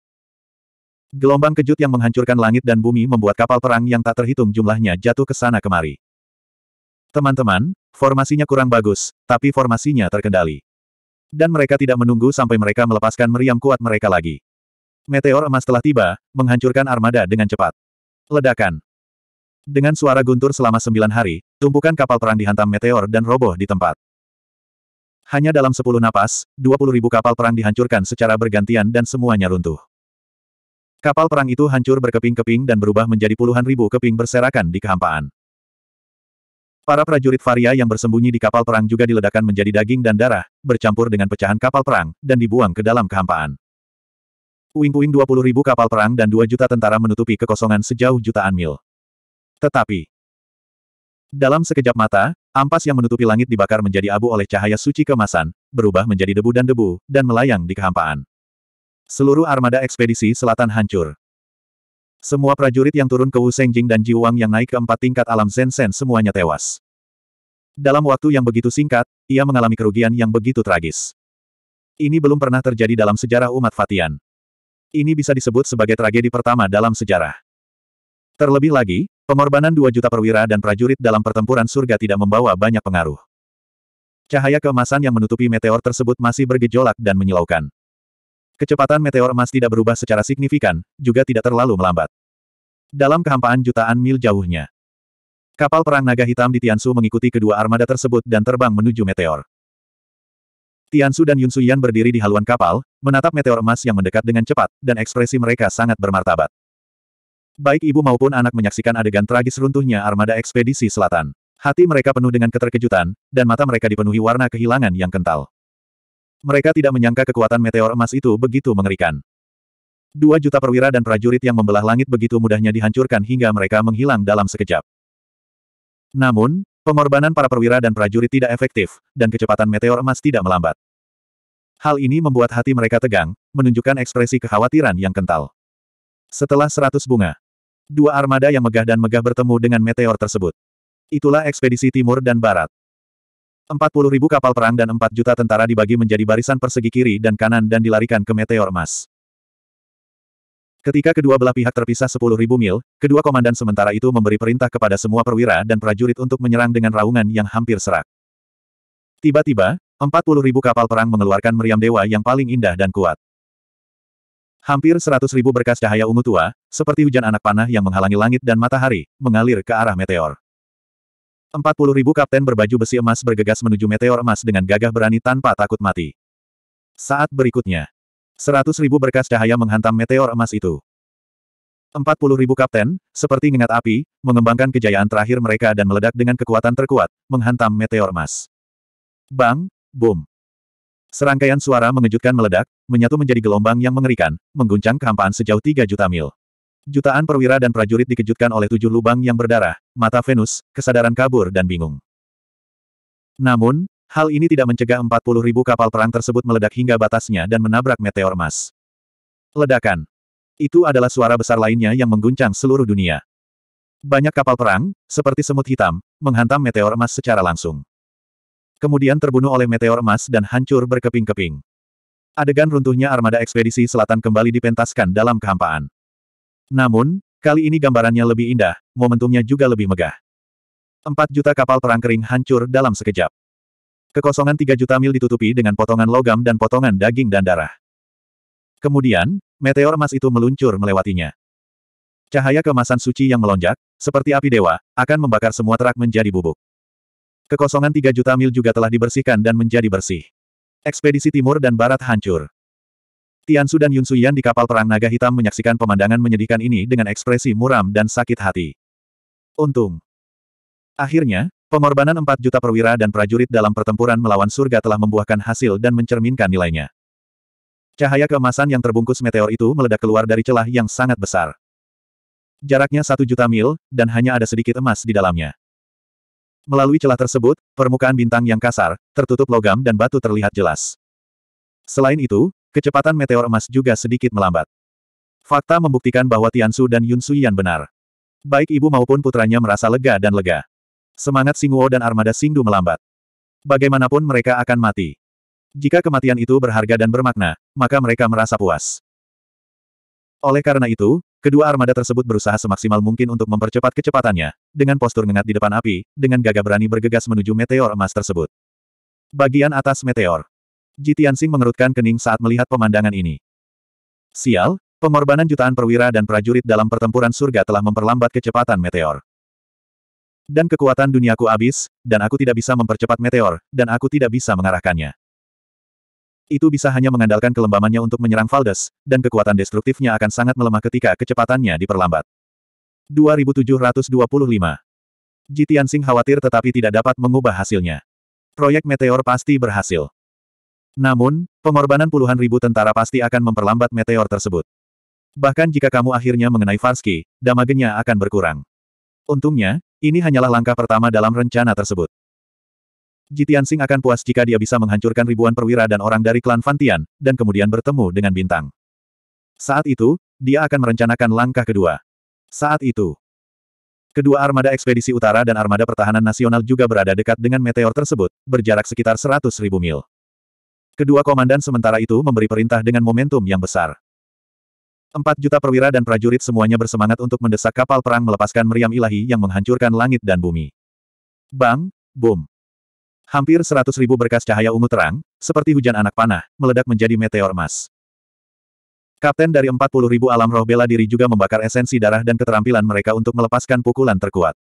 Gelombang kejut yang menghancurkan langit dan bumi membuat kapal perang yang tak terhitung jumlahnya jatuh ke sana kemari. Teman-teman, formasinya kurang bagus, tapi formasinya terkendali. Dan mereka tidak menunggu sampai mereka melepaskan meriam kuat mereka lagi. Meteor emas telah tiba, menghancurkan armada dengan cepat. Ledakan. Dengan suara guntur selama sembilan hari, tumpukan kapal perang dihantam meteor dan roboh di tempat. Hanya dalam sepuluh napas, dua puluh ribu kapal perang dihancurkan secara bergantian dan semuanya runtuh. Kapal perang itu hancur berkeping-keping dan berubah menjadi puluhan ribu keping berserakan di kehampaan. Para prajurit Varia yang bersembunyi di kapal perang juga diledakkan menjadi daging dan darah, bercampur dengan pecahan kapal perang, dan dibuang ke dalam kehampaan. Puing-puing 20 ribu kapal perang dan 2 juta tentara menutupi kekosongan sejauh jutaan mil. Tetapi, dalam sekejap mata, ampas yang menutupi langit dibakar menjadi abu oleh cahaya suci kemasan, berubah menjadi debu dan debu, dan melayang di kehampaan. Seluruh armada ekspedisi selatan hancur. Semua prajurit yang turun ke Wu Shengjing dan Ji Wang yang naik ke empat tingkat alam Zen Sen semuanya tewas. Dalam waktu yang begitu singkat, ia mengalami kerugian yang begitu tragis. Ini belum pernah terjadi dalam sejarah umat Fatian. Ini bisa disebut sebagai tragedi pertama dalam sejarah. Terlebih lagi, pengorbanan dua juta perwira dan prajurit dalam pertempuran surga tidak membawa banyak pengaruh. Cahaya kemasan yang menutupi meteor tersebut masih bergejolak dan menyilaukan. Kecepatan meteor emas tidak berubah secara signifikan, juga tidak terlalu melambat. Dalam kehampaan jutaan mil jauhnya, kapal perang naga hitam di Tiansu mengikuti kedua armada tersebut dan terbang menuju meteor. Tiansu dan Yun Suyan berdiri di haluan kapal, menatap meteor emas yang mendekat dengan cepat, dan ekspresi mereka sangat bermartabat. Baik ibu maupun anak menyaksikan adegan tragis runtuhnya armada ekspedisi selatan. Hati mereka penuh dengan keterkejutan, dan mata mereka dipenuhi warna kehilangan yang kental. Mereka tidak menyangka kekuatan meteor emas itu begitu mengerikan. Dua juta perwira dan prajurit yang membelah langit begitu mudahnya dihancurkan hingga mereka menghilang dalam sekejap. Namun, pengorbanan para perwira dan prajurit tidak efektif, dan kecepatan meteor emas tidak melambat. Hal ini membuat hati mereka tegang, menunjukkan ekspresi kekhawatiran yang kental. Setelah seratus bunga, dua armada yang megah dan megah bertemu dengan meteor tersebut. Itulah ekspedisi timur dan barat puluh ribu kapal perang dan 4 juta tentara dibagi menjadi barisan persegi kiri dan kanan dan dilarikan ke meteor emas. Ketika kedua belah pihak terpisah 10.000 mil, kedua komandan sementara itu memberi perintah kepada semua perwira dan prajurit untuk menyerang dengan raungan yang hampir serak. Tiba-tiba, 40.000 kapal perang mengeluarkan meriam dewa yang paling indah dan kuat. Hampir 100.000 berkas cahaya ungu tua, seperti hujan anak panah yang menghalangi langit dan matahari, mengalir ke arah meteor ribu kapten berbaju besi emas bergegas menuju meteor emas dengan gagah berani tanpa takut mati. Saat berikutnya, seratus ribu berkas cahaya menghantam meteor emas itu. ribu kapten, seperti ngengat api, mengembangkan kejayaan terakhir mereka dan meledak dengan kekuatan terkuat, menghantam meteor emas. Bang, boom. Serangkaian suara mengejutkan meledak, menyatu menjadi gelombang yang mengerikan, mengguncang kehampaan sejauh 3 juta mil. Jutaan perwira dan prajurit dikejutkan oleh tujuh lubang yang berdarah, mata Venus, kesadaran kabur dan bingung. Namun, hal ini tidak mencegah 40 ribu kapal perang tersebut meledak hingga batasnya dan menabrak meteor emas. Ledakan. Itu adalah suara besar lainnya yang mengguncang seluruh dunia. Banyak kapal perang, seperti semut hitam, menghantam meteor emas secara langsung. Kemudian terbunuh oleh meteor emas dan hancur berkeping-keping. Adegan runtuhnya armada ekspedisi selatan kembali dipentaskan dalam kehampaan. Namun, kali ini gambarannya lebih indah, momentumnya juga lebih megah. Empat juta kapal perang kering hancur dalam sekejap. Kekosongan tiga juta mil ditutupi dengan potongan logam dan potongan daging dan darah. Kemudian, meteor emas itu meluncur melewatinya. Cahaya kemasan suci yang melonjak, seperti api dewa, akan membakar semua terak menjadi bubuk. Kekosongan tiga juta mil juga telah dibersihkan dan menjadi bersih. Ekspedisi timur dan barat hancur. Tiansu dan Yun Suyan di kapal perang naga hitam menyaksikan pemandangan menyedihkan ini dengan ekspresi muram dan sakit hati. Untung. Akhirnya, pengorbanan 4 juta perwira dan prajurit dalam pertempuran melawan surga telah membuahkan hasil dan mencerminkan nilainya. Cahaya keemasan yang terbungkus meteor itu meledak keluar dari celah yang sangat besar. Jaraknya satu juta mil, dan hanya ada sedikit emas di dalamnya. Melalui celah tersebut, permukaan bintang yang kasar, tertutup logam dan batu terlihat jelas. Selain itu, Kecepatan meteor emas juga sedikit melambat. Fakta membuktikan bahwa Tiansu dan Yun Suyan benar. Baik ibu maupun putranya merasa lega dan lega. Semangat Singuo dan armada Singdu melambat. Bagaimanapun mereka akan mati. Jika kematian itu berharga dan bermakna, maka mereka merasa puas. Oleh karena itu, kedua armada tersebut berusaha semaksimal mungkin untuk mempercepat kecepatannya, dengan postur ngengat di depan api, dengan gagah berani bergegas menuju meteor emas tersebut. Bagian atas meteor. Jitiansing mengerutkan kening saat melihat pemandangan ini. Sial, pengorbanan jutaan perwira dan prajurit dalam pertempuran surga telah memperlambat kecepatan meteor. Dan kekuatan duniaku habis, dan aku tidak bisa mempercepat meteor, dan aku tidak bisa mengarahkannya. Itu bisa hanya mengandalkan kelembamannya untuk menyerang Valdes, dan kekuatan destruktifnya akan sangat melemah ketika kecepatannya diperlambat. 2725 Jitian khawatir tetapi tidak dapat mengubah hasilnya. Proyek meteor pasti berhasil. Namun, pengorbanan puluhan ribu tentara pasti akan memperlambat meteor tersebut. Bahkan jika kamu akhirnya mengenai Farsky, damagenya akan berkurang. Untungnya, ini hanyalah langkah pertama dalam rencana tersebut. Jitian Singh akan puas jika dia bisa menghancurkan ribuan perwira dan orang dari klan Fantian, dan kemudian bertemu dengan Bintang. Saat itu, dia akan merencanakan langkah kedua. Saat itu, kedua armada ekspedisi utara dan armada pertahanan nasional juga berada dekat dengan meteor tersebut, berjarak sekitar 100.000 mil. Kedua komandan sementara itu memberi perintah dengan momentum yang besar. Empat juta perwira dan prajurit semuanya bersemangat untuk mendesak kapal perang melepaskan meriam ilahi yang menghancurkan langit dan bumi. Bang, boom. Hampir seratus ribu berkas cahaya ungu terang, seperti hujan anak panah, meledak menjadi meteor emas. Kapten dari empat puluh ribu alam roh bela diri juga membakar esensi darah dan keterampilan mereka untuk melepaskan pukulan terkuat.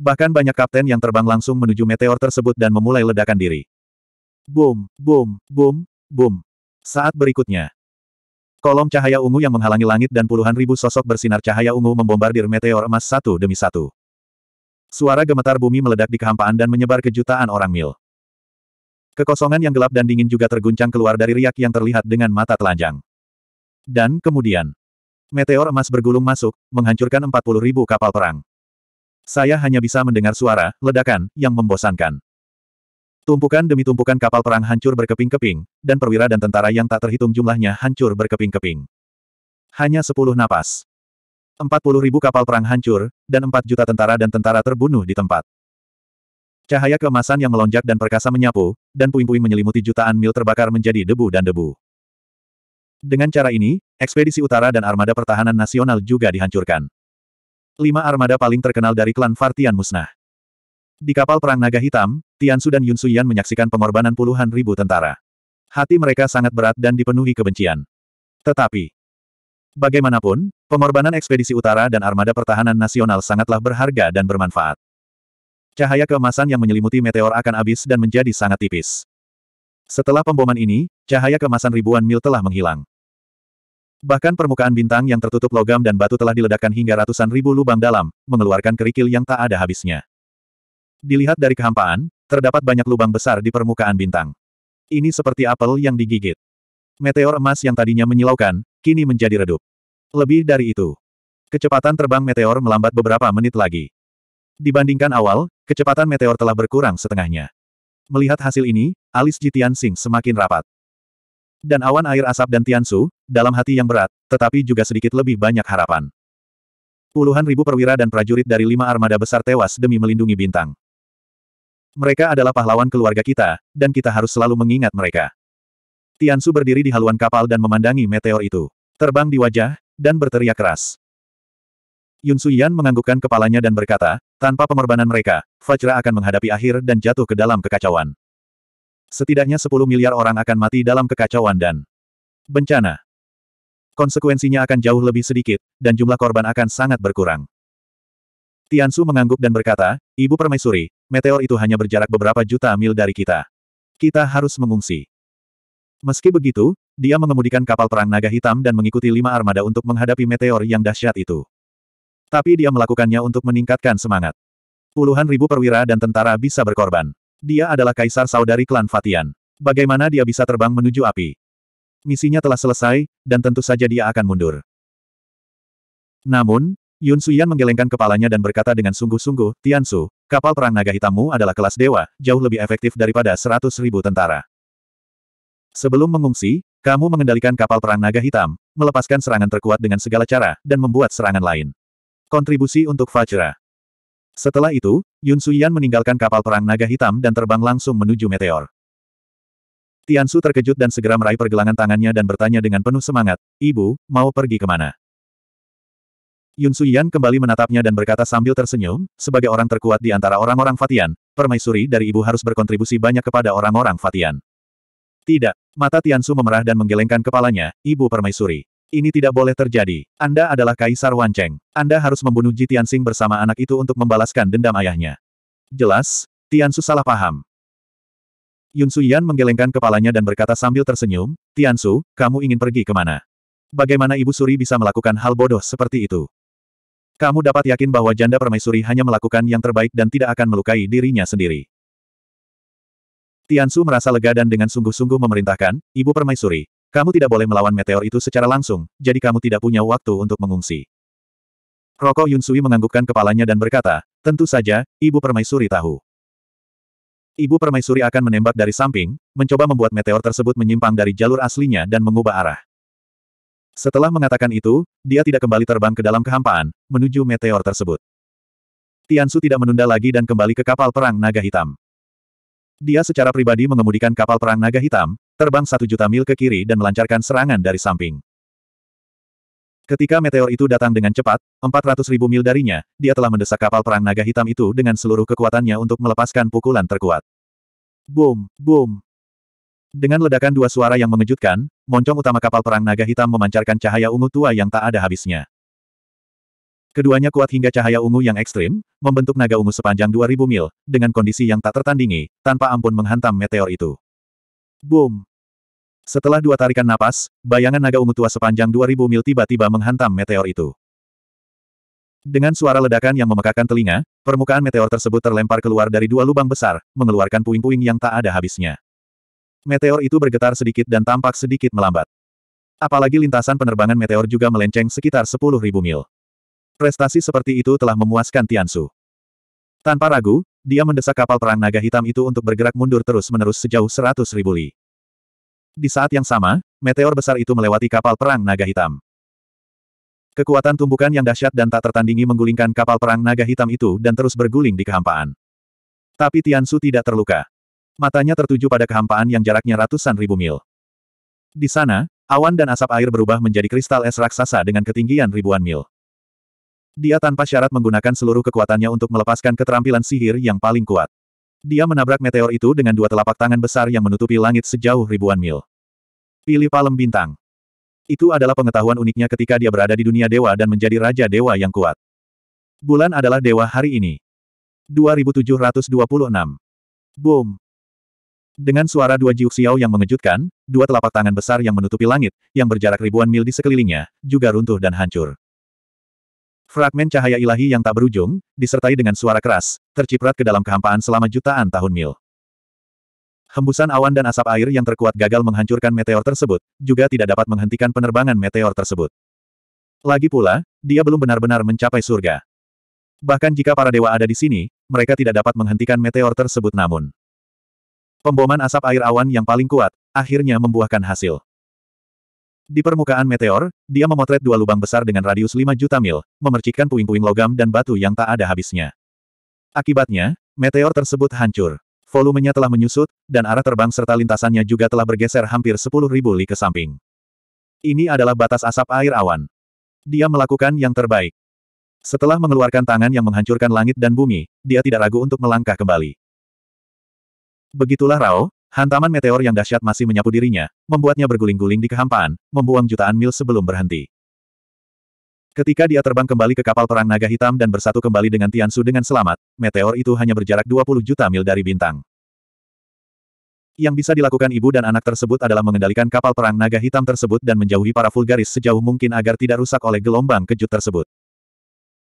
Bahkan banyak kapten yang terbang langsung menuju meteor tersebut dan memulai ledakan diri. Boom, boom, boom, boom. Saat berikutnya. Kolom cahaya ungu yang menghalangi langit dan puluhan ribu sosok bersinar cahaya ungu membombardir meteor emas satu demi satu. Suara gemetar bumi meledak di kehampaan dan menyebar ke jutaan orang mil. Kekosongan yang gelap dan dingin juga terguncang keluar dari riak yang terlihat dengan mata telanjang. Dan kemudian, meteor emas bergulung masuk, menghancurkan puluh ribu kapal perang. Saya hanya bisa mendengar suara ledakan yang membosankan. Tumpukan demi tumpukan kapal perang hancur berkeping-keping, dan perwira dan tentara yang tak terhitung jumlahnya hancur berkeping-keping. Hanya sepuluh napas. Empat puluh ribu kapal perang hancur, dan empat juta tentara dan tentara terbunuh di tempat. Cahaya keemasan yang melonjak dan perkasa menyapu, dan puing-puing menyelimuti jutaan mil terbakar menjadi debu dan debu. Dengan cara ini, ekspedisi utara dan armada pertahanan nasional juga dihancurkan. Lima armada paling terkenal dari klan Vartian musnah. Di kapal perang naga hitam, Tian Su dan Yun Suyan menyaksikan pengorbanan puluhan ribu tentara. Hati mereka sangat berat dan dipenuhi kebencian. Tetapi, bagaimanapun, pengorbanan ekspedisi utara dan armada pertahanan nasional sangatlah berharga dan bermanfaat. Cahaya keemasan yang menyelimuti meteor akan habis dan menjadi sangat tipis. Setelah pemboman ini, cahaya keemasan ribuan mil telah menghilang. Bahkan permukaan bintang yang tertutup logam dan batu telah diledakkan hingga ratusan ribu lubang dalam, mengeluarkan kerikil yang tak ada habisnya. Dilihat dari kehampaan, terdapat banyak lubang besar di permukaan bintang. Ini seperti apel yang digigit. Meteor emas yang tadinya menyilaukan, kini menjadi redup. Lebih dari itu, kecepatan terbang meteor melambat beberapa menit lagi. Dibandingkan awal, kecepatan meteor telah berkurang setengahnya. Melihat hasil ini, alis Jitian Tianxing semakin rapat. Dan awan air asap dan Tiansu, dalam hati yang berat, tetapi juga sedikit lebih banyak harapan. Puluhan ribu perwira dan prajurit dari lima armada besar tewas demi melindungi bintang. Mereka adalah pahlawan keluarga kita, dan kita harus selalu mengingat mereka. Tiansu berdiri di haluan kapal dan memandangi meteor itu. Terbang di wajah, dan berteriak keras. Yun Suyan menganggukkan kepalanya dan berkata, tanpa pengorbanan mereka, Fajra akan menghadapi akhir dan jatuh ke dalam kekacauan. Setidaknya 10 miliar orang akan mati dalam kekacauan dan bencana. Konsekuensinya akan jauh lebih sedikit, dan jumlah korban akan sangat berkurang. Tiansu mengangguk dan berkata, Ibu Permaisuri, meteor itu hanya berjarak beberapa juta mil dari kita. Kita harus mengungsi. Meski begitu, dia mengemudikan kapal perang naga hitam dan mengikuti lima armada untuk menghadapi meteor yang dahsyat itu. Tapi dia melakukannya untuk meningkatkan semangat. Puluhan ribu perwira dan tentara bisa berkorban. Dia adalah kaisar saudari klan Fatian. Bagaimana dia bisa terbang menuju api? Misinya telah selesai, dan tentu saja dia akan mundur. Namun, Yun Suyan menggelengkan kepalanya dan berkata dengan sungguh-sungguh, Tiansu, kapal perang naga hitammu adalah kelas dewa, jauh lebih efektif daripada seratus ribu tentara. Sebelum mengungsi, kamu mengendalikan kapal perang naga hitam, melepaskan serangan terkuat dengan segala cara, dan membuat serangan lain. Kontribusi untuk Fajra. Setelah itu, Yun Suyan meninggalkan kapal perang naga hitam dan terbang langsung menuju meteor. Tiansu terkejut dan segera meraih pergelangan tangannya dan bertanya dengan penuh semangat, Ibu, mau pergi kemana? Yun Suyan kembali menatapnya dan berkata sambil tersenyum, sebagai orang terkuat di antara orang-orang Fatian, permaisuri dari ibu harus berkontribusi banyak kepada orang-orang Fatian. Tidak. Mata Tiansu memerah dan menggelengkan kepalanya, ibu permaisuri. Ini tidak boleh terjadi. Anda adalah Kaisar Wancheng. Anda harus membunuh Ji Tianxing bersama anak itu untuk membalaskan dendam ayahnya. Jelas, Tiansu salah paham. Yun Suyan menggelengkan kepalanya dan berkata sambil tersenyum, Tiansu, kamu ingin pergi kemana? Bagaimana Ibu Suri bisa melakukan hal bodoh seperti itu? Kamu dapat yakin bahwa janda permaisuri hanya melakukan yang terbaik dan tidak akan melukai dirinya sendiri. Tiansu merasa lega dan dengan sungguh-sungguh memerintahkan, Ibu Permaisuri, kamu tidak boleh melawan meteor itu secara langsung, jadi kamu tidak punya waktu untuk mengungsi. Rokok Sui menganggukkan kepalanya dan berkata, tentu saja, Ibu Permaisuri tahu. Ibu Permaisuri akan menembak dari samping, mencoba membuat meteor tersebut menyimpang dari jalur aslinya dan mengubah arah. Setelah mengatakan itu, dia tidak kembali terbang ke dalam kehampaan, menuju meteor tersebut. Tiansu tidak menunda lagi dan kembali ke kapal perang naga hitam. Dia secara pribadi mengemudikan kapal perang naga hitam, terbang satu juta mil ke kiri dan melancarkan serangan dari samping. Ketika meteor itu datang dengan cepat, 400 ribu mil darinya, dia telah mendesak kapal perang naga hitam itu dengan seluruh kekuatannya untuk melepaskan pukulan terkuat. Boom, boom, dengan ledakan dua suara yang mengejutkan, moncong utama kapal perang naga hitam memancarkan cahaya ungu tua yang tak ada habisnya. Keduanya kuat hingga cahaya ungu yang ekstrim, membentuk naga ungu sepanjang 2000 mil, dengan kondisi yang tak tertandingi, tanpa ampun menghantam meteor itu. Boom! Setelah dua tarikan napas, bayangan naga ungu tua sepanjang 2000 mil tiba-tiba menghantam meteor itu. Dengan suara ledakan yang memekakan telinga, permukaan meteor tersebut terlempar keluar dari dua lubang besar, mengeluarkan puing-puing yang tak ada habisnya. Meteor itu bergetar sedikit dan tampak sedikit melambat. Apalagi lintasan penerbangan meteor juga melenceng sekitar 10.000 mil. Prestasi seperti itu telah memuaskan Tiansu. Tanpa ragu, dia mendesak kapal perang naga hitam itu untuk bergerak mundur terus-menerus sejauh 100.000 li. Di saat yang sama, meteor besar itu melewati kapal perang naga hitam. Kekuatan tumbukan yang dahsyat dan tak tertandingi menggulingkan kapal perang naga hitam itu dan terus berguling di kehampaan. Tapi Tiansu tidak terluka. Matanya tertuju pada kehampaan yang jaraknya ratusan ribu mil. Di sana, awan dan asap air berubah menjadi kristal es raksasa dengan ketinggian ribuan mil. Dia tanpa syarat menggunakan seluruh kekuatannya untuk melepaskan keterampilan sihir yang paling kuat. Dia menabrak meteor itu dengan dua telapak tangan besar yang menutupi langit sejauh ribuan mil. Pilih palem bintang. Itu adalah pengetahuan uniknya ketika dia berada di dunia dewa dan menjadi raja dewa yang kuat. Bulan adalah dewa hari ini. 2726. Boom. Dengan suara dua jiuk Xiao yang mengejutkan, dua telapak tangan besar yang menutupi langit, yang berjarak ribuan mil di sekelilingnya, juga runtuh dan hancur. Fragmen cahaya ilahi yang tak berujung, disertai dengan suara keras, terciprat ke dalam kehampaan selama jutaan tahun mil. Hembusan awan dan asap air yang terkuat gagal menghancurkan meteor tersebut, juga tidak dapat menghentikan penerbangan meteor tersebut. Lagi pula, dia belum benar-benar mencapai surga. Bahkan jika para dewa ada di sini, mereka tidak dapat menghentikan meteor tersebut namun. Pemboman asap air awan yang paling kuat, akhirnya membuahkan hasil. Di permukaan meteor, dia memotret dua lubang besar dengan radius 5 juta mil, memercikkan puing-puing logam dan batu yang tak ada habisnya. Akibatnya, meteor tersebut hancur. Volumenya telah menyusut, dan arah terbang serta lintasannya juga telah bergeser hampir 10.000 li ke samping. Ini adalah batas asap air awan. Dia melakukan yang terbaik. Setelah mengeluarkan tangan yang menghancurkan langit dan bumi, dia tidak ragu untuk melangkah kembali. Begitulah Rao, hantaman meteor yang dahsyat masih menyapu dirinya, membuatnya berguling-guling di kehampaan, membuang jutaan mil sebelum berhenti. Ketika dia terbang kembali ke kapal perang naga hitam dan bersatu kembali dengan Tiansu dengan selamat, meteor itu hanya berjarak 20 juta mil dari bintang. Yang bisa dilakukan ibu dan anak tersebut adalah mengendalikan kapal perang naga hitam tersebut dan menjauhi para vulgaris sejauh mungkin agar tidak rusak oleh gelombang kejut tersebut.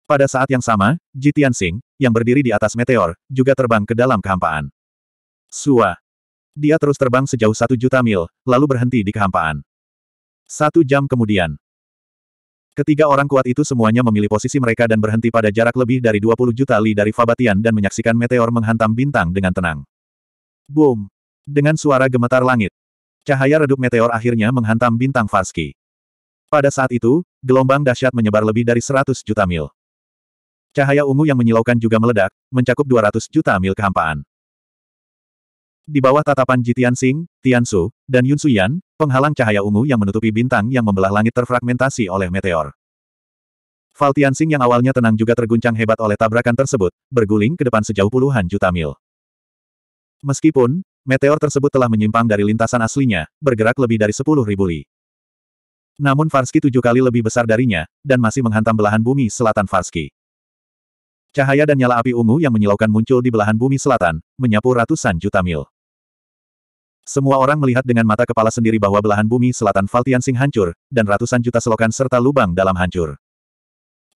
Pada saat yang sama, Jitian Tianxing, yang berdiri di atas meteor, juga terbang ke dalam kehampaan. Sua. Dia terus terbang sejauh satu juta mil, lalu berhenti di kehampaan. Satu jam kemudian. Ketiga orang kuat itu semuanya memilih posisi mereka dan berhenti pada jarak lebih dari 20 juta li dari Fabatian dan menyaksikan meteor menghantam bintang dengan tenang. Boom! Dengan suara gemetar langit. Cahaya redup meteor akhirnya menghantam bintang Farsky. Pada saat itu, gelombang dahsyat menyebar lebih dari 100 juta mil. Cahaya ungu yang menyilaukan juga meledak, mencakup 200 juta mil kehampaan. Di bawah tatapan Jitian Ji Tian Su, dan Yun Suyan, penghalang cahaya ungu yang menutupi bintang yang membelah langit terfragmentasi oleh meteor. Fal Sing yang awalnya tenang juga terguncang hebat oleh tabrakan tersebut, berguling ke depan sejauh puluhan juta mil. Meskipun, meteor tersebut telah menyimpang dari lintasan aslinya, bergerak lebih dari sepuluh ribu li. Namun Varski tujuh kali lebih besar darinya, dan masih menghantam belahan bumi selatan Varski. Cahaya dan nyala api ungu yang menyilaukan muncul di belahan bumi selatan, menyapu ratusan juta mil. Semua orang melihat dengan mata kepala sendiri bahwa belahan bumi selatan Valtiansing hancur, dan ratusan juta selokan serta lubang dalam hancur.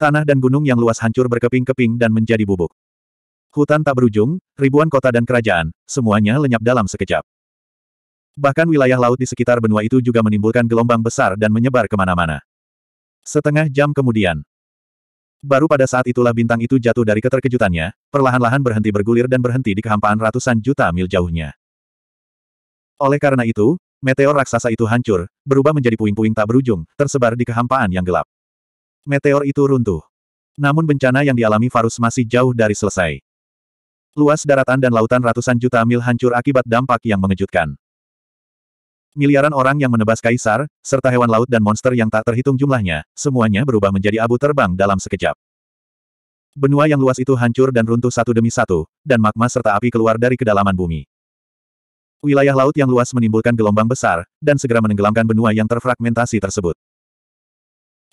Tanah dan gunung yang luas hancur berkeping-keping dan menjadi bubuk. Hutan tak berujung, ribuan kota dan kerajaan, semuanya lenyap dalam sekejap. Bahkan wilayah laut di sekitar benua itu juga menimbulkan gelombang besar dan menyebar kemana-mana. Setengah jam kemudian, Baru pada saat itulah bintang itu jatuh dari keterkejutannya, perlahan-lahan berhenti bergulir dan berhenti di kehampaan ratusan juta mil jauhnya. Oleh karena itu, meteor raksasa itu hancur, berubah menjadi puing-puing tak berujung, tersebar di kehampaan yang gelap. Meteor itu runtuh. Namun bencana yang dialami Varus masih jauh dari selesai. Luas daratan dan lautan ratusan juta mil hancur akibat dampak yang mengejutkan. Miliaran orang yang menebas kaisar, serta hewan laut dan monster yang tak terhitung jumlahnya, semuanya berubah menjadi abu terbang dalam sekejap. Benua yang luas itu hancur dan runtuh satu demi satu, dan magma serta api keluar dari kedalaman bumi. Wilayah laut yang luas menimbulkan gelombang besar, dan segera menenggelamkan benua yang terfragmentasi tersebut.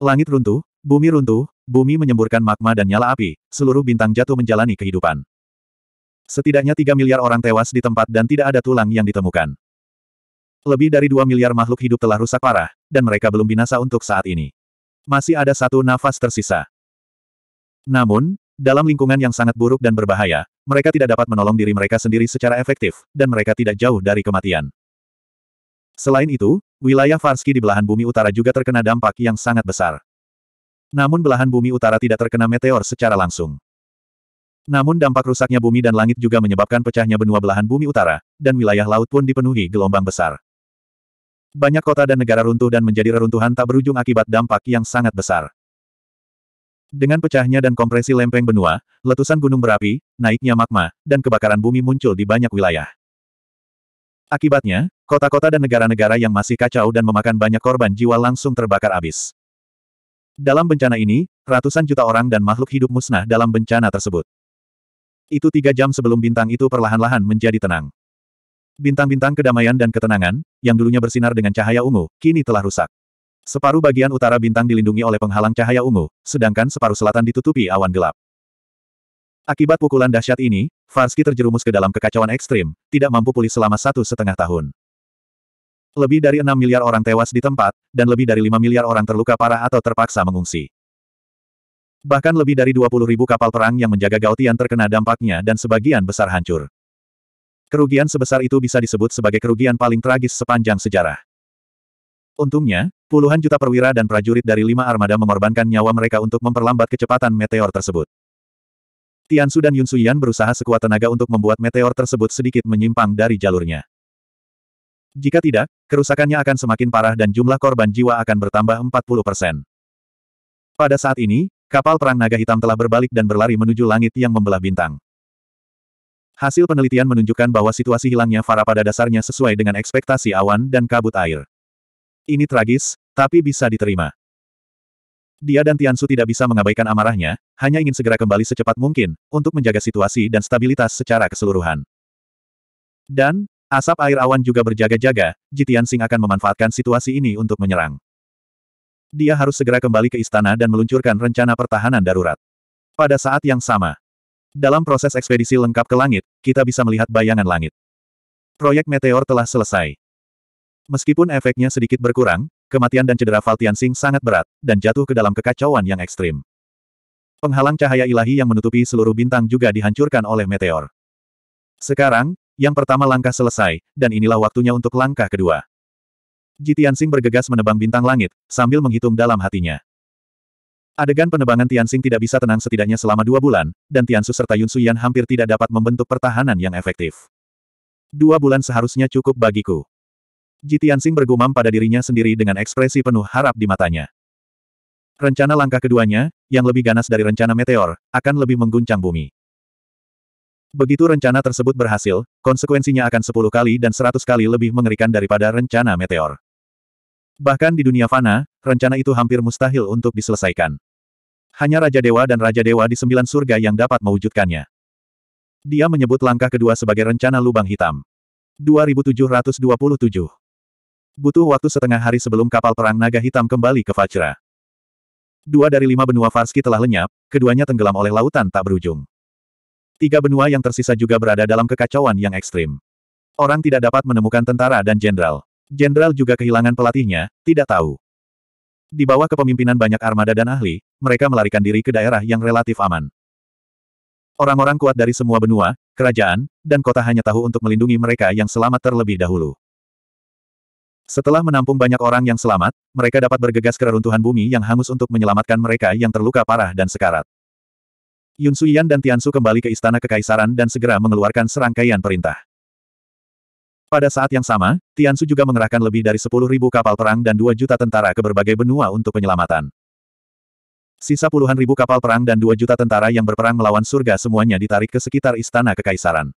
Langit runtuh, bumi runtuh, bumi menyemburkan magma dan nyala api, seluruh bintang jatuh menjalani kehidupan. Setidaknya 3 miliar orang tewas di tempat dan tidak ada tulang yang ditemukan. Lebih dari 2 miliar makhluk hidup telah rusak parah, dan mereka belum binasa untuk saat ini. Masih ada satu nafas tersisa. Namun, dalam lingkungan yang sangat buruk dan berbahaya, mereka tidak dapat menolong diri mereka sendiri secara efektif, dan mereka tidak jauh dari kematian. Selain itu, wilayah Varsky di belahan bumi utara juga terkena dampak yang sangat besar. Namun belahan bumi utara tidak terkena meteor secara langsung. Namun dampak rusaknya bumi dan langit juga menyebabkan pecahnya benua belahan bumi utara, dan wilayah laut pun dipenuhi gelombang besar. Banyak kota dan negara runtuh dan menjadi reruntuhan tak berujung akibat dampak yang sangat besar. Dengan pecahnya dan kompresi lempeng benua, letusan gunung berapi, naiknya magma, dan kebakaran bumi muncul di banyak wilayah. Akibatnya, kota-kota dan negara-negara yang masih kacau dan memakan banyak korban jiwa langsung terbakar abis. Dalam bencana ini, ratusan juta orang dan makhluk hidup musnah dalam bencana tersebut. Itu tiga jam sebelum bintang itu perlahan-lahan menjadi tenang. Bintang-bintang kedamaian dan ketenangan, yang dulunya bersinar dengan cahaya ungu, kini telah rusak. Separuh bagian utara bintang dilindungi oleh penghalang cahaya ungu, sedangkan separuh selatan ditutupi awan gelap. Akibat pukulan dahsyat ini, Varsky terjerumus ke dalam kekacauan ekstrim, tidak mampu pulih selama satu setengah tahun. Lebih dari enam miliar orang tewas di tempat, dan lebih dari lima miliar orang terluka parah atau terpaksa mengungsi. Bahkan lebih dari dua puluh ribu kapal perang yang menjaga Gautian terkena dampaknya dan sebagian besar hancur. Kerugian sebesar itu bisa disebut sebagai kerugian paling tragis sepanjang sejarah. Untungnya, Puluhan juta perwira dan prajurit dari lima armada mengorbankan nyawa mereka untuk memperlambat kecepatan meteor tersebut. Tian Su dan Yun Suyan berusaha sekuat tenaga untuk membuat meteor tersebut sedikit menyimpang dari jalurnya. Jika tidak, kerusakannya akan semakin parah dan jumlah korban jiwa akan bertambah 40 persen. Pada saat ini, kapal perang naga hitam telah berbalik dan berlari menuju langit yang membelah bintang. Hasil penelitian menunjukkan bahwa situasi hilangnya Farah pada dasarnya sesuai dengan ekspektasi awan dan kabut air. Ini tragis, tapi bisa diterima. Dia dan Tiansu tidak bisa mengabaikan amarahnya, hanya ingin segera kembali secepat mungkin, untuk menjaga situasi dan stabilitas secara keseluruhan. Dan, asap air awan juga berjaga-jaga, Jitian Sing akan memanfaatkan situasi ini untuk menyerang. Dia harus segera kembali ke istana dan meluncurkan rencana pertahanan darurat. Pada saat yang sama, dalam proses ekspedisi lengkap ke langit, kita bisa melihat bayangan langit. Proyek meteor telah selesai. Meskipun efeknya sedikit berkurang, kematian dan cedera Faltian Sing sangat berat, dan jatuh ke dalam kekacauan yang ekstrim. Penghalang cahaya ilahi yang menutupi seluruh bintang juga dihancurkan oleh meteor. Sekarang, yang pertama langkah selesai, dan inilah waktunya untuk langkah kedua. Jitian Sing bergegas menebang bintang langit, sambil menghitung dalam hatinya. Adegan penebangan Tian Sing tidak bisa tenang setidaknya selama dua bulan, dan Tiansu serta Yun Suyan hampir tidak dapat membentuk pertahanan yang efektif. Dua bulan seharusnya cukup bagiku. Jitian Jitiansing bergumam pada dirinya sendiri dengan ekspresi penuh harap di matanya. Rencana langkah keduanya, yang lebih ganas dari rencana meteor, akan lebih mengguncang bumi. Begitu rencana tersebut berhasil, konsekuensinya akan sepuluh kali dan seratus kali lebih mengerikan daripada rencana meteor. Bahkan di dunia fana, rencana itu hampir mustahil untuk diselesaikan. Hanya Raja Dewa dan Raja Dewa di sembilan surga yang dapat mewujudkannya. Dia menyebut langkah kedua sebagai rencana lubang hitam. 2727 butuh waktu setengah hari sebelum kapal perang naga hitam kembali ke Fajra. Dua dari lima benua Farski telah lenyap, keduanya tenggelam oleh lautan tak berujung. Tiga benua yang tersisa juga berada dalam kekacauan yang ekstrim. Orang tidak dapat menemukan tentara dan jenderal. Jenderal juga kehilangan pelatihnya, tidak tahu. Di bawah kepemimpinan banyak armada dan ahli, mereka melarikan diri ke daerah yang relatif aman. Orang-orang kuat dari semua benua, kerajaan, dan kota hanya tahu untuk melindungi mereka yang selamat terlebih dahulu. Setelah menampung banyak orang yang selamat, mereka dapat bergegas ke reruntuhan bumi yang hangus untuk menyelamatkan mereka yang terluka parah dan sekarat. Yun Suyan dan Tian Su kembali ke istana kekaisaran dan segera mengeluarkan serangkaian perintah. Pada saat yang sama, Tian Su juga mengerahkan lebih dari 10.000 kapal perang dan 2 juta tentara ke berbagai benua untuk penyelamatan. Sisa puluhan ribu kapal perang dan 2 juta tentara yang berperang melawan surga semuanya ditarik ke sekitar istana kekaisaran.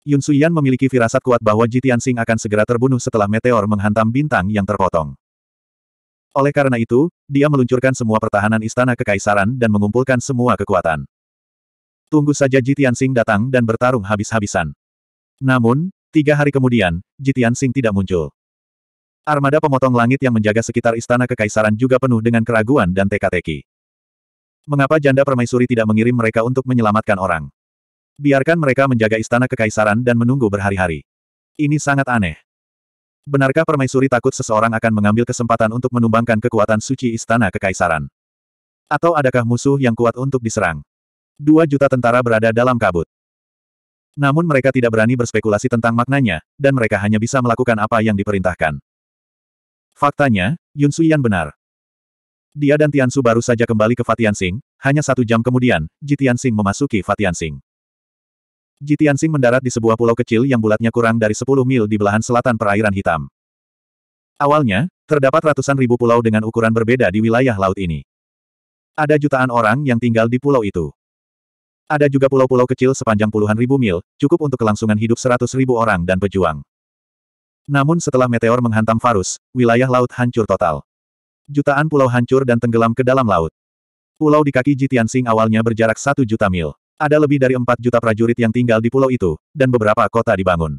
Yun Suyan memiliki firasat kuat bahwa Jitian Sing akan segera terbunuh setelah meteor menghantam bintang yang terpotong. Oleh karena itu, dia meluncurkan semua pertahanan istana kekaisaran dan mengumpulkan semua kekuatan. Tunggu saja Jitian Sing datang dan bertarung habis-habisan. Namun, tiga hari kemudian, Jitian Sing tidak muncul. Armada pemotong langit yang menjaga sekitar istana kekaisaran juga penuh dengan keraguan dan teka-teki. Mengapa janda permaisuri tidak mengirim mereka untuk menyelamatkan orang? Biarkan mereka menjaga istana kekaisaran dan menunggu berhari-hari. Ini sangat aneh. Benarkah permaisuri takut seseorang akan mengambil kesempatan untuk menumbangkan kekuatan suci istana kekaisaran? Atau adakah musuh yang kuat untuk diserang? Dua juta tentara berada dalam kabut. Namun mereka tidak berani berspekulasi tentang maknanya, dan mereka hanya bisa melakukan apa yang diperintahkan. Faktanya, Yun Suyan benar. Dia dan Tian Su baru saja kembali ke Fatian Sing hanya satu jam kemudian, Ji Tian Sing memasuki Fatian Sing Jitiansing mendarat di sebuah pulau kecil yang bulatnya kurang dari 10 mil di belahan selatan perairan hitam. Awalnya, terdapat ratusan ribu pulau dengan ukuran berbeda di wilayah laut ini. Ada jutaan orang yang tinggal di pulau itu. Ada juga pulau-pulau kecil sepanjang puluhan ribu mil, cukup untuk kelangsungan hidup seratus ribu orang dan pejuang. Namun setelah meteor menghantam Farus, wilayah laut hancur total. Jutaan pulau hancur dan tenggelam ke dalam laut. Pulau di kaki Jitiansing awalnya berjarak satu juta mil. Ada lebih dari 4 juta prajurit yang tinggal di pulau itu, dan beberapa kota dibangun.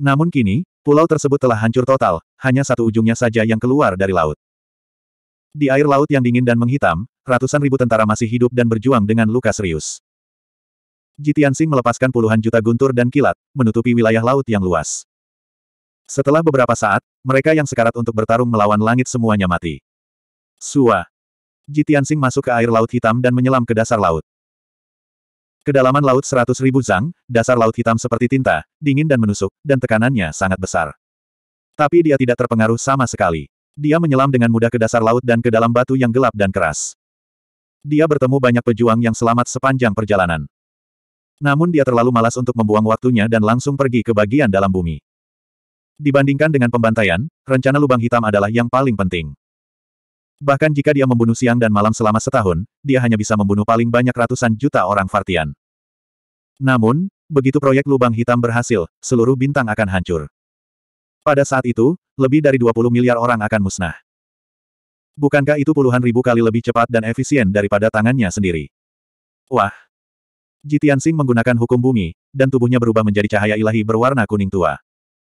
Namun kini, pulau tersebut telah hancur total, hanya satu ujungnya saja yang keluar dari laut. Di air laut yang dingin dan menghitam, ratusan ribu tentara masih hidup dan berjuang dengan luka serius. Jitiansing melepaskan puluhan juta guntur dan kilat, menutupi wilayah laut yang luas. Setelah beberapa saat, mereka yang sekarat untuk bertarung melawan langit semuanya mati. Sua. Jitiansing masuk ke air laut hitam dan menyelam ke dasar laut. Kedalaman laut seratus ribu zang, dasar laut hitam seperti tinta, dingin dan menusuk, dan tekanannya sangat besar. Tapi dia tidak terpengaruh sama sekali. Dia menyelam dengan mudah ke dasar laut dan ke dalam batu yang gelap dan keras. Dia bertemu banyak pejuang yang selamat sepanjang perjalanan. Namun dia terlalu malas untuk membuang waktunya dan langsung pergi ke bagian dalam bumi. Dibandingkan dengan pembantaian, rencana lubang hitam adalah yang paling penting. Bahkan jika dia membunuh siang dan malam selama setahun, dia hanya bisa membunuh paling banyak ratusan juta orang Vartian. Namun, begitu proyek lubang hitam berhasil, seluruh bintang akan hancur. Pada saat itu, lebih dari 20 miliar orang akan musnah. Bukankah itu puluhan ribu kali lebih cepat dan efisien daripada tangannya sendiri? Wah! Jitian Sing menggunakan hukum bumi, dan tubuhnya berubah menjadi cahaya ilahi berwarna kuning tua.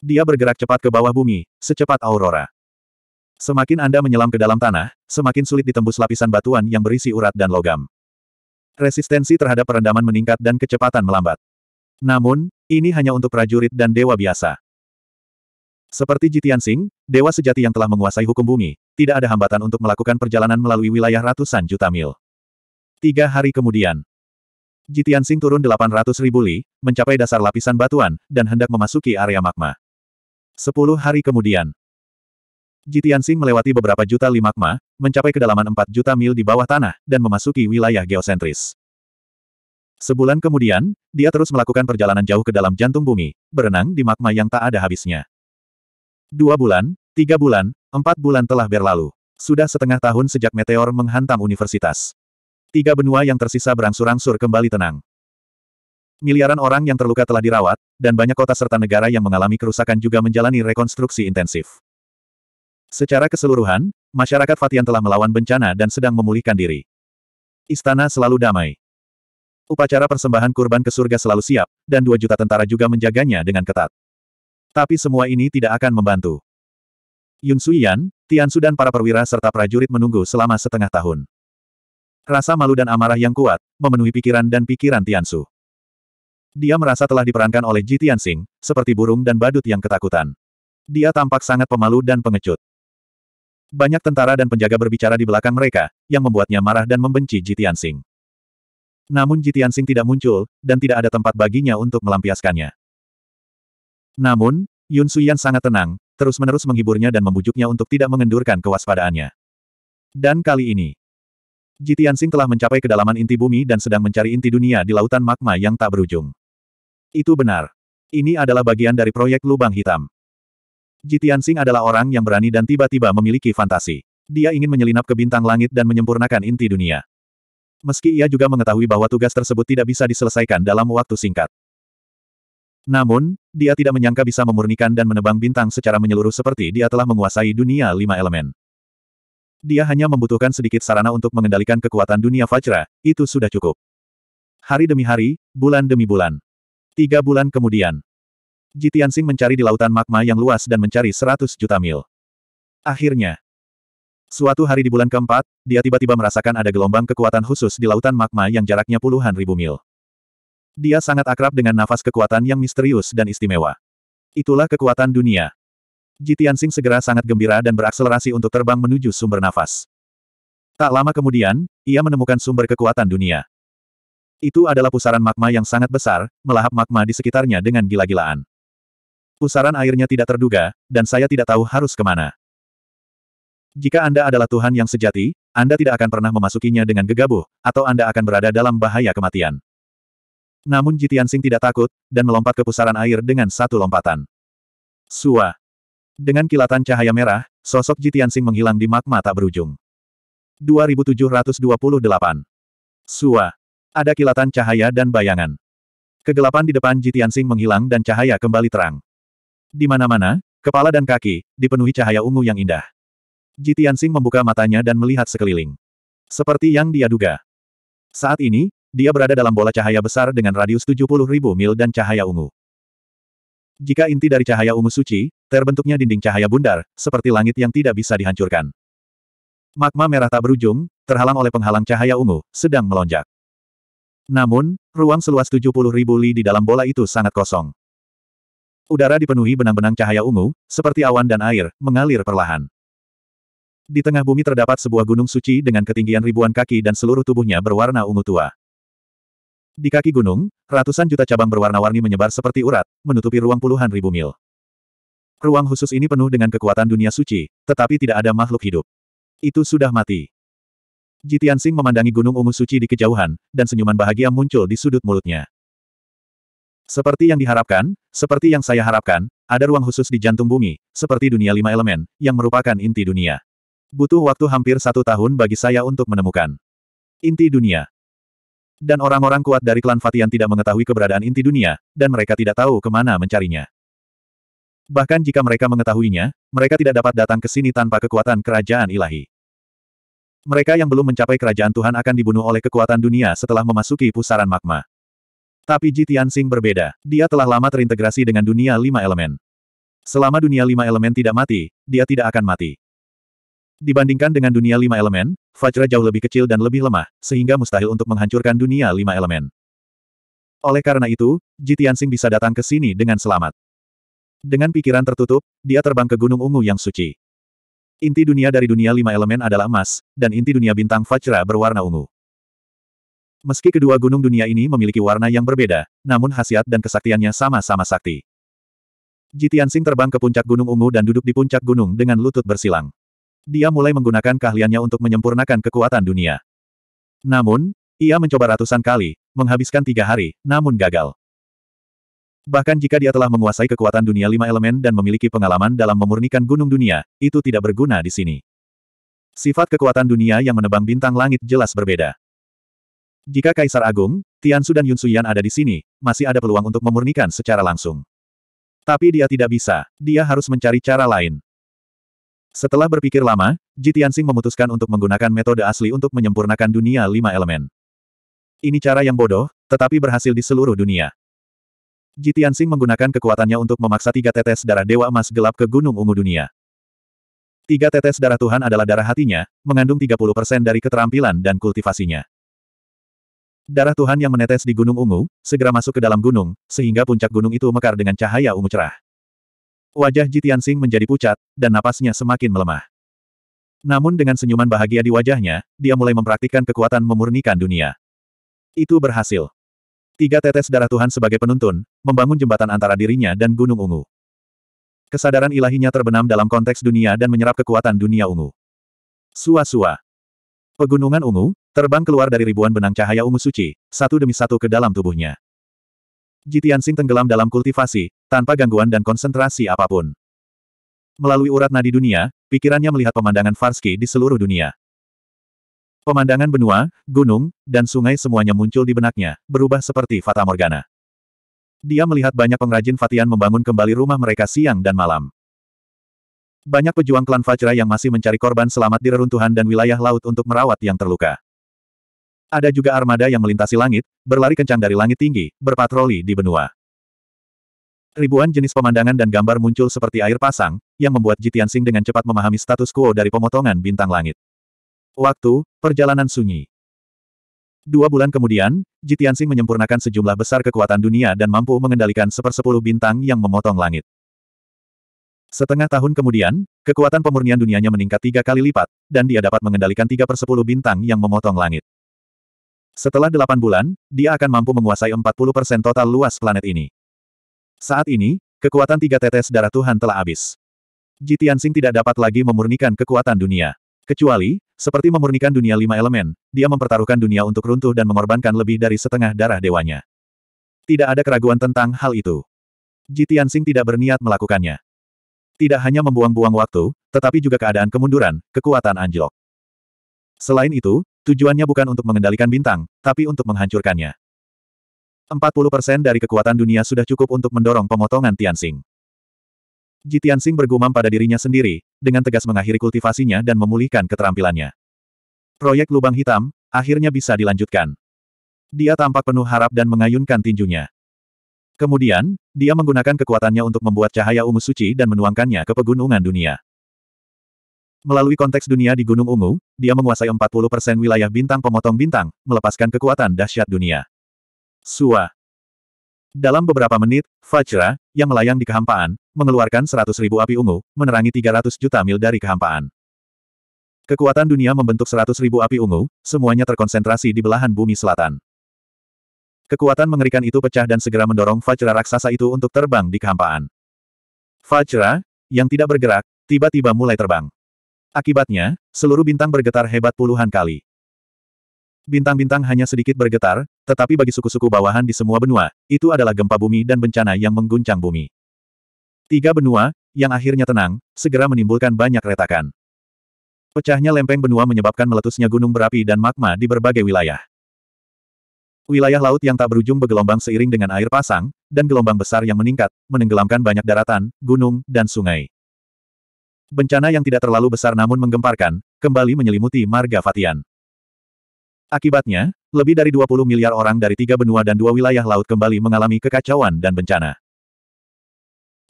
Dia bergerak cepat ke bawah bumi, secepat aurora. Semakin Anda menyelam ke dalam tanah, semakin sulit ditembus lapisan batuan yang berisi urat dan logam. Resistensi terhadap perendaman meningkat dan kecepatan melambat. Namun, ini hanya untuk prajurit dan dewa biasa. Seperti Jitian Sing, dewa sejati yang telah menguasai hukum bumi, tidak ada hambatan untuk melakukan perjalanan melalui wilayah ratusan juta mil. Tiga hari kemudian, Jitian Sing turun 800 ribu li, mencapai dasar lapisan batuan, dan hendak memasuki area magma. Sepuluh hari kemudian, Jitian Jitiansing melewati beberapa juta limakma, mencapai kedalaman 4 juta mil di bawah tanah, dan memasuki wilayah geosentris. Sebulan kemudian, dia terus melakukan perjalanan jauh ke dalam jantung bumi, berenang di magma yang tak ada habisnya. Dua bulan, tiga bulan, empat bulan telah berlalu. Sudah setengah tahun sejak meteor menghantam universitas. Tiga benua yang tersisa berangsur-angsur kembali tenang. Miliaran orang yang terluka telah dirawat, dan banyak kota serta negara yang mengalami kerusakan juga menjalani rekonstruksi intensif. Secara keseluruhan, masyarakat Fatian telah melawan bencana dan sedang memulihkan diri. Istana selalu damai. Upacara persembahan kurban ke surga selalu siap, dan dua juta tentara juga menjaganya dengan ketat. Tapi semua ini tidak akan membantu. Yun Suiyan, Su, dan para perwira serta prajurit menunggu selama setengah tahun. Rasa malu dan amarah yang kuat, memenuhi pikiran dan pikiran Tian Su. Dia merasa telah diperankan oleh Ji Tianxing, seperti burung dan badut yang ketakutan. Dia tampak sangat pemalu dan pengecut. Banyak tentara dan penjaga berbicara di belakang mereka, yang membuatnya marah dan membenci Jitian Sing. Namun Jitian Sing tidak muncul, dan tidak ada tempat baginya untuk melampiaskannya. Namun, Yun Suyan sangat tenang, terus-menerus menghiburnya dan membujuknya untuk tidak mengendurkan kewaspadaannya. Dan kali ini, Jitian Sing telah mencapai kedalaman inti bumi dan sedang mencari inti dunia di lautan magma yang tak berujung. Itu benar. Ini adalah bagian dari proyek lubang hitam. Jitian Sing adalah orang yang berani dan tiba-tiba memiliki fantasi. Dia ingin menyelinap ke bintang langit dan menyempurnakan inti dunia. Meski ia juga mengetahui bahwa tugas tersebut tidak bisa diselesaikan dalam waktu singkat. Namun, dia tidak menyangka bisa memurnikan dan menebang bintang secara menyeluruh seperti dia telah menguasai dunia lima elemen. Dia hanya membutuhkan sedikit sarana untuk mengendalikan kekuatan dunia Vajra, itu sudah cukup. Hari demi hari, bulan demi bulan. Tiga bulan kemudian, Ji Tianxing mencari di lautan magma yang luas dan mencari 100 juta mil. Akhirnya. Suatu hari di bulan keempat, dia tiba-tiba merasakan ada gelombang kekuatan khusus di lautan magma yang jaraknya puluhan ribu mil. Dia sangat akrab dengan nafas kekuatan yang misterius dan istimewa. Itulah kekuatan dunia. Ji Tianxing segera sangat gembira dan berakselerasi untuk terbang menuju sumber nafas. Tak lama kemudian, ia menemukan sumber kekuatan dunia. Itu adalah pusaran magma yang sangat besar, melahap magma di sekitarnya dengan gila-gilaan. Pusaran airnya tidak terduga, dan saya tidak tahu harus kemana. Jika Anda adalah Tuhan yang sejati, Anda tidak akan pernah memasukinya dengan gegabah, atau Anda akan berada dalam bahaya kematian. Namun Jitiansing tidak takut, dan melompat ke pusaran air dengan satu lompatan. Sua. Dengan kilatan cahaya merah, sosok Jitiansing menghilang di magma tak berujung. 2728. Sua. Ada kilatan cahaya dan bayangan. Kegelapan di depan Jitiansing menghilang dan cahaya kembali terang. Di mana-mana, kepala dan kaki, dipenuhi cahaya ungu yang indah. Jitian Sing membuka matanya dan melihat sekeliling. Seperti yang dia duga. Saat ini, dia berada dalam bola cahaya besar dengan radius 70.000 mil dan cahaya ungu. Jika inti dari cahaya ungu suci, terbentuknya dinding cahaya bundar, seperti langit yang tidak bisa dihancurkan. Magma merah tak berujung, terhalang oleh penghalang cahaya ungu, sedang melonjak. Namun, ruang seluas 70.000 li di dalam bola itu sangat kosong. Udara dipenuhi benang-benang cahaya ungu, seperti awan dan air, mengalir perlahan. Di tengah bumi terdapat sebuah gunung suci dengan ketinggian ribuan kaki dan seluruh tubuhnya berwarna ungu tua. Di kaki gunung, ratusan juta cabang berwarna-warni menyebar seperti urat, menutupi ruang puluhan ribu mil. Ruang khusus ini penuh dengan kekuatan dunia suci, tetapi tidak ada makhluk hidup. Itu sudah mati. Jitian Jitiansing memandangi gunung ungu suci di kejauhan, dan senyuman bahagia muncul di sudut mulutnya. Seperti yang diharapkan, seperti yang saya harapkan, ada ruang khusus di jantung bumi, seperti dunia lima elemen, yang merupakan inti dunia. Butuh waktu hampir satu tahun bagi saya untuk menemukan inti dunia. Dan orang-orang kuat dari klan Fatian tidak mengetahui keberadaan inti dunia, dan mereka tidak tahu kemana mencarinya. Bahkan jika mereka mengetahuinya, mereka tidak dapat datang ke sini tanpa kekuatan kerajaan ilahi. Mereka yang belum mencapai kerajaan Tuhan akan dibunuh oleh kekuatan dunia setelah memasuki pusaran magma. Tapi Ji Tianxing berbeda, dia telah lama terintegrasi dengan dunia lima elemen. Selama dunia lima elemen tidak mati, dia tidak akan mati. Dibandingkan dengan dunia lima elemen, Fajra jauh lebih kecil dan lebih lemah, sehingga mustahil untuk menghancurkan dunia lima elemen. Oleh karena itu, Ji Tianxing bisa datang ke sini dengan selamat. Dengan pikiran tertutup, dia terbang ke Gunung Ungu yang suci. Inti dunia dari dunia lima elemen adalah emas, dan inti dunia bintang Fajra berwarna ungu. Meski kedua gunung dunia ini memiliki warna yang berbeda, namun khasiat dan kesaktiannya sama-sama sakti. Jitiansing terbang ke puncak gunung ungu dan duduk di puncak gunung dengan lutut bersilang. Dia mulai menggunakan keahliannya untuk menyempurnakan kekuatan dunia. Namun, ia mencoba ratusan kali, menghabiskan tiga hari, namun gagal. Bahkan jika dia telah menguasai kekuatan dunia lima elemen dan memiliki pengalaman dalam memurnikan gunung dunia, itu tidak berguna di sini. Sifat kekuatan dunia yang menebang bintang langit jelas berbeda. Jika Kaisar Agung, Tian Tiansu dan Yun Suyan ada di sini, masih ada peluang untuk memurnikan secara langsung. Tapi dia tidak bisa, dia harus mencari cara lain. Setelah berpikir lama, Ji Tianxing memutuskan untuk menggunakan metode asli untuk menyempurnakan dunia lima elemen. Ini cara yang bodoh, tetapi berhasil di seluruh dunia. Ji Tianxing menggunakan kekuatannya untuk memaksa tiga tetes darah Dewa Emas Gelap ke Gunung Ungu Dunia. Tiga tetes darah Tuhan adalah darah hatinya, mengandung 30% dari keterampilan dan kultivasinya. Darah Tuhan yang menetes di Gunung Ungu, segera masuk ke dalam gunung, sehingga puncak gunung itu mekar dengan cahaya ungu cerah. Wajah Jitian Sing menjadi pucat, dan napasnya semakin melemah. Namun dengan senyuman bahagia di wajahnya, dia mulai mempraktikkan kekuatan memurnikan dunia. Itu berhasil. Tiga tetes darah Tuhan sebagai penuntun, membangun jembatan antara dirinya dan Gunung Ungu. Kesadaran ilahinya terbenam dalam konteks dunia dan menyerap kekuatan dunia ungu. Sua-sua. Pegunungan ungu, Terbang keluar dari ribuan benang cahaya ungu suci, satu demi satu ke dalam tubuhnya. Jitian sing tenggelam dalam kultivasi, tanpa gangguan dan konsentrasi apapun. Melalui urat nadi dunia, pikirannya melihat pemandangan Farski di seluruh dunia. Pemandangan benua, gunung, dan sungai semuanya muncul di benaknya, berubah seperti Fata Morgana. Dia melihat banyak pengrajin Fatian membangun kembali rumah mereka siang dan malam. Banyak pejuang klan Fajra yang masih mencari korban selamat di reruntuhan dan wilayah laut untuk merawat yang terluka. Ada juga armada yang melintasi langit, berlari kencang dari langit tinggi, berpatroli di benua. Ribuan jenis pemandangan dan gambar muncul seperti air pasang, yang membuat Jitian Sing dengan cepat memahami status quo dari pemotongan bintang langit. Waktu, perjalanan sunyi. Dua bulan kemudian, Jitian Sing menyempurnakan sejumlah besar kekuatan dunia dan mampu mengendalikan sepersepuluh bintang yang memotong langit. Setengah tahun kemudian, kekuatan pemurnian dunianya meningkat tiga kali lipat, dan dia dapat mengendalikan tiga persepuluh bintang yang memotong langit. Setelah delapan bulan, dia akan mampu menguasai 40% total luas planet ini. Saat ini, kekuatan tiga tetes darah Tuhan telah habis. Jitiansing tidak dapat lagi memurnikan kekuatan dunia. Kecuali, seperti memurnikan dunia lima elemen, dia mempertaruhkan dunia untuk runtuh dan mengorbankan lebih dari setengah darah dewanya. Tidak ada keraguan tentang hal itu. Jitiansing tidak berniat melakukannya. Tidak hanya membuang-buang waktu, tetapi juga keadaan kemunduran, kekuatan anjlok. Selain itu, Tujuannya bukan untuk mengendalikan bintang, tapi untuk menghancurkannya. 40% dari kekuatan dunia sudah cukup untuk mendorong pemotongan Tianxing. Ji Tianxing bergumam pada dirinya sendiri, dengan tegas mengakhiri kultivasinya dan memulihkan keterampilannya. Proyek lubang hitam, akhirnya bisa dilanjutkan. Dia tampak penuh harap dan mengayunkan tinjunya. Kemudian, dia menggunakan kekuatannya untuk membuat cahaya ungu suci dan menuangkannya ke pegunungan dunia. Melalui konteks dunia di Gunung Ungu, dia menguasai 40% wilayah bintang pemotong bintang, melepaskan kekuatan dahsyat dunia. Sua. Dalam beberapa menit, Fajra, yang melayang di kehampaan, mengeluarkan 100 api ungu, menerangi 300 juta mil dari kehampaan. Kekuatan dunia membentuk 100 api ungu, semuanya terkonsentrasi di belahan bumi selatan. Kekuatan mengerikan itu pecah dan segera mendorong Fajra raksasa itu untuk terbang di kehampaan. Fajra, yang tidak bergerak, tiba-tiba mulai terbang. Akibatnya, seluruh bintang bergetar hebat puluhan kali. Bintang-bintang hanya sedikit bergetar, tetapi bagi suku-suku bawahan di semua benua, itu adalah gempa bumi dan bencana yang mengguncang bumi. Tiga benua, yang akhirnya tenang, segera menimbulkan banyak retakan. Pecahnya lempeng benua menyebabkan meletusnya gunung berapi dan magma di berbagai wilayah. Wilayah laut yang tak berujung bergelombang seiring dengan air pasang, dan gelombang besar yang meningkat, menenggelamkan banyak daratan, gunung, dan sungai. Bencana yang tidak terlalu besar namun menggemparkan, kembali menyelimuti marga Fatian. Akibatnya, lebih dari 20 miliar orang dari tiga benua dan dua wilayah laut kembali mengalami kekacauan dan bencana.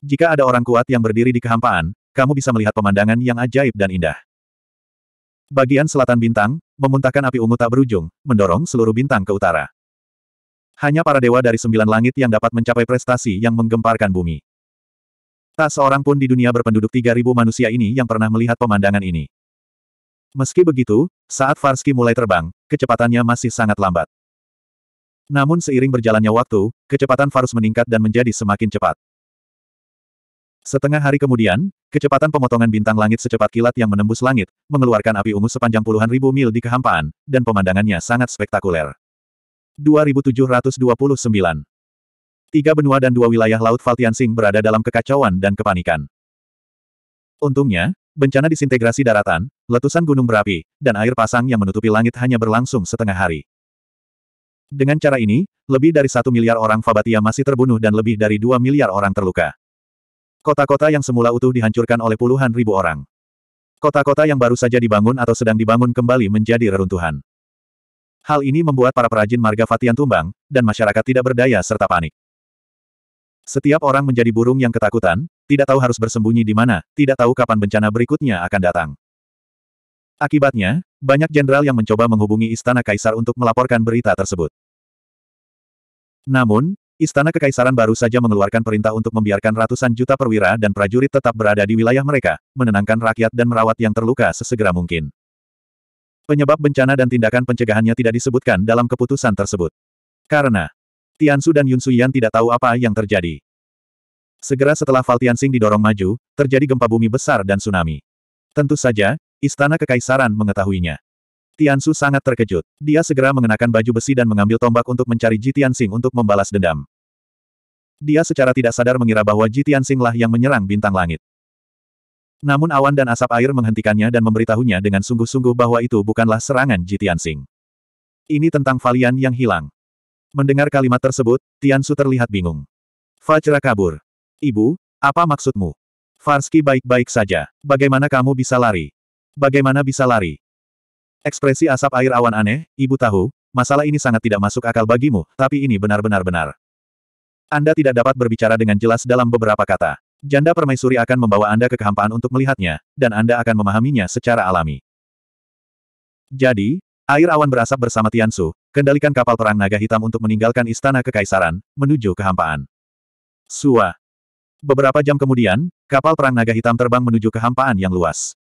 Jika ada orang kuat yang berdiri di kehampaan, kamu bisa melihat pemandangan yang ajaib dan indah. Bagian selatan bintang, memuntahkan api ungu tak berujung, mendorong seluruh bintang ke utara. Hanya para dewa dari sembilan langit yang dapat mencapai prestasi yang menggemparkan bumi. Tak seorang pun di dunia berpenduduk 3.000 manusia ini yang pernah melihat pemandangan ini. Meski begitu, saat Farski mulai terbang, kecepatannya masih sangat lambat. Namun seiring berjalannya waktu, kecepatan Farus meningkat dan menjadi semakin cepat. Setengah hari kemudian, kecepatan pemotongan bintang langit secepat kilat yang menembus langit, mengeluarkan api ungu sepanjang puluhan ribu mil di kehampaan, dan pemandangannya sangat spektakuler. 2729 Tiga benua dan dua wilayah Laut Valtiansing berada dalam kekacauan dan kepanikan. Untungnya, bencana disintegrasi daratan, letusan gunung berapi, dan air pasang yang menutupi langit hanya berlangsung setengah hari. Dengan cara ini, lebih dari satu miliar orang Fabatia masih terbunuh dan lebih dari dua miliar orang terluka. Kota-kota yang semula utuh dihancurkan oleh puluhan ribu orang. Kota-kota yang baru saja dibangun atau sedang dibangun kembali menjadi reruntuhan. Hal ini membuat para perajin marga Fatian tumbang, dan masyarakat tidak berdaya serta panik. Setiap orang menjadi burung yang ketakutan, tidak tahu harus bersembunyi di mana, tidak tahu kapan bencana berikutnya akan datang. Akibatnya, banyak jenderal yang mencoba menghubungi Istana Kaisar untuk melaporkan berita tersebut. Namun, Istana Kekaisaran baru saja mengeluarkan perintah untuk membiarkan ratusan juta perwira dan prajurit tetap berada di wilayah mereka, menenangkan rakyat dan merawat yang terluka sesegera mungkin. Penyebab bencana dan tindakan pencegahannya tidak disebutkan dalam keputusan tersebut. Karena, Tiansu dan Yun Suyan tidak tahu apa yang terjadi. Segera setelah Tianxing didorong maju, terjadi gempa bumi besar dan tsunami. Tentu saja, istana kekaisaran mengetahuinya. Tiansu sangat terkejut. Dia segera mengenakan baju besi dan mengambil tombak untuk mencari Ji Tianxing untuk membalas dendam. Dia secara tidak sadar mengira bahwa Ji Tianxing lah yang menyerang bintang langit. Namun awan dan asap air menghentikannya dan memberitahunya dengan sungguh-sungguh bahwa itu bukanlah serangan Ji Tianxing. Ini tentang Valian yang hilang. Mendengar kalimat tersebut, Tiansu terlihat bingung. Fajra kabur. Ibu, apa maksudmu? Farsky baik-baik saja. Bagaimana kamu bisa lari? Bagaimana bisa lari? Ekspresi asap air awan aneh, ibu tahu, masalah ini sangat tidak masuk akal bagimu, tapi ini benar-benar benar. Anda tidak dapat berbicara dengan jelas dalam beberapa kata. Janda permaisuri akan membawa Anda ke kehampaan untuk melihatnya, dan Anda akan memahaminya secara alami. Jadi, air awan berasap bersama Tiansu, Kendalikan kapal perang naga hitam untuk meninggalkan istana kekaisaran, menuju kehampaan. Sua. Beberapa jam kemudian, kapal perang naga hitam terbang menuju kehampaan yang luas.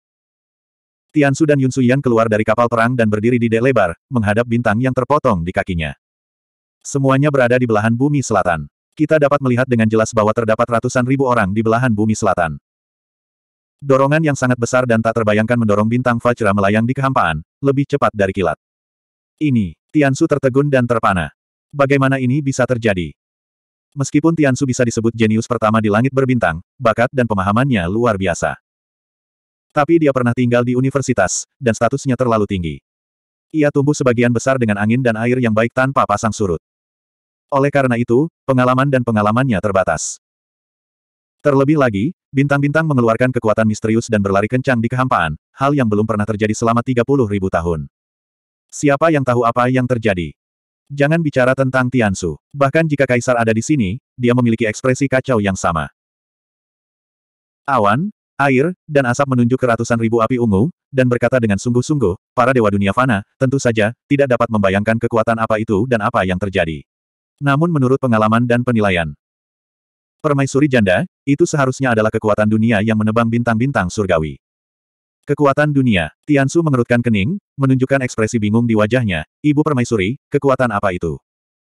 Tian Su dan Yun Suyan keluar dari kapal perang dan berdiri di dek lebar, menghadap bintang yang terpotong di kakinya. Semuanya berada di belahan bumi selatan. Kita dapat melihat dengan jelas bahwa terdapat ratusan ribu orang di belahan bumi selatan. Dorongan yang sangat besar dan tak terbayangkan mendorong bintang Fajra melayang di kehampaan, lebih cepat dari kilat. Ini Tiansu tertegun dan terpana. Bagaimana ini bisa terjadi? Meskipun Tiansu bisa disebut jenius pertama di langit berbintang, bakat dan pemahamannya luar biasa. Tapi dia pernah tinggal di universitas, dan statusnya terlalu tinggi. Ia tumbuh sebagian besar dengan angin dan air yang baik tanpa pasang surut. Oleh karena itu, pengalaman dan pengalamannya terbatas. Terlebih lagi, bintang-bintang mengeluarkan kekuatan misterius dan berlari kencang di kehampaan, hal yang belum pernah terjadi selama 30 ribu tahun. Siapa yang tahu apa yang terjadi? Jangan bicara tentang Tiansu. Bahkan jika Kaisar ada di sini, dia memiliki ekspresi kacau yang sama. Awan, air, dan asap menunjuk ke ratusan ribu api ungu, dan berkata dengan sungguh-sungguh, para dewa dunia fana, tentu saja, tidak dapat membayangkan kekuatan apa itu dan apa yang terjadi. Namun menurut pengalaman dan penilaian, permaisuri janda, itu seharusnya adalah kekuatan dunia yang menebang bintang-bintang surgawi. Kekuatan dunia. Tiansu mengerutkan kening, menunjukkan ekspresi bingung di wajahnya. Ibu permaisuri, kekuatan apa itu?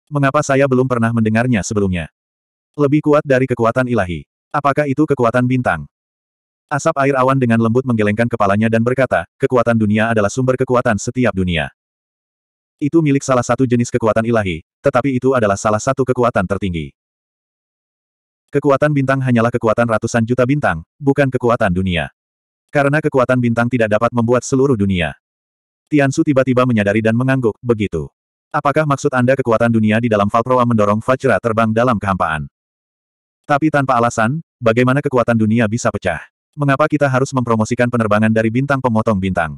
Mengapa saya belum pernah mendengarnya sebelumnya? Lebih kuat dari kekuatan ilahi. Apakah itu kekuatan bintang? Asap air awan dengan lembut menggelengkan kepalanya dan berkata, kekuatan dunia adalah sumber kekuatan setiap dunia. Itu milik salah satu jenis kekuatan ilahi, tetapi itu adalah salah satu kekuatan tertinggi. Kekuatan bintang hanyalah kekuatan ratusan juta bintang, bukan kekuatan dunia. Karena kekuatan bintang tidak dapat membuat seluruh dunia. Tiansu tiba-tiba menyadari dan mengangguk, begitu. Apakah maksud Anda kekuatan dunia di dalam Valproa mendorong Vajra terbang dalam kehampaan? Tapi tanpa alasan, bagaimana kekuatan dunia bisa pecah? Mengapa kita harus mempromosikan penerbangan dari bintang pemotong bintang?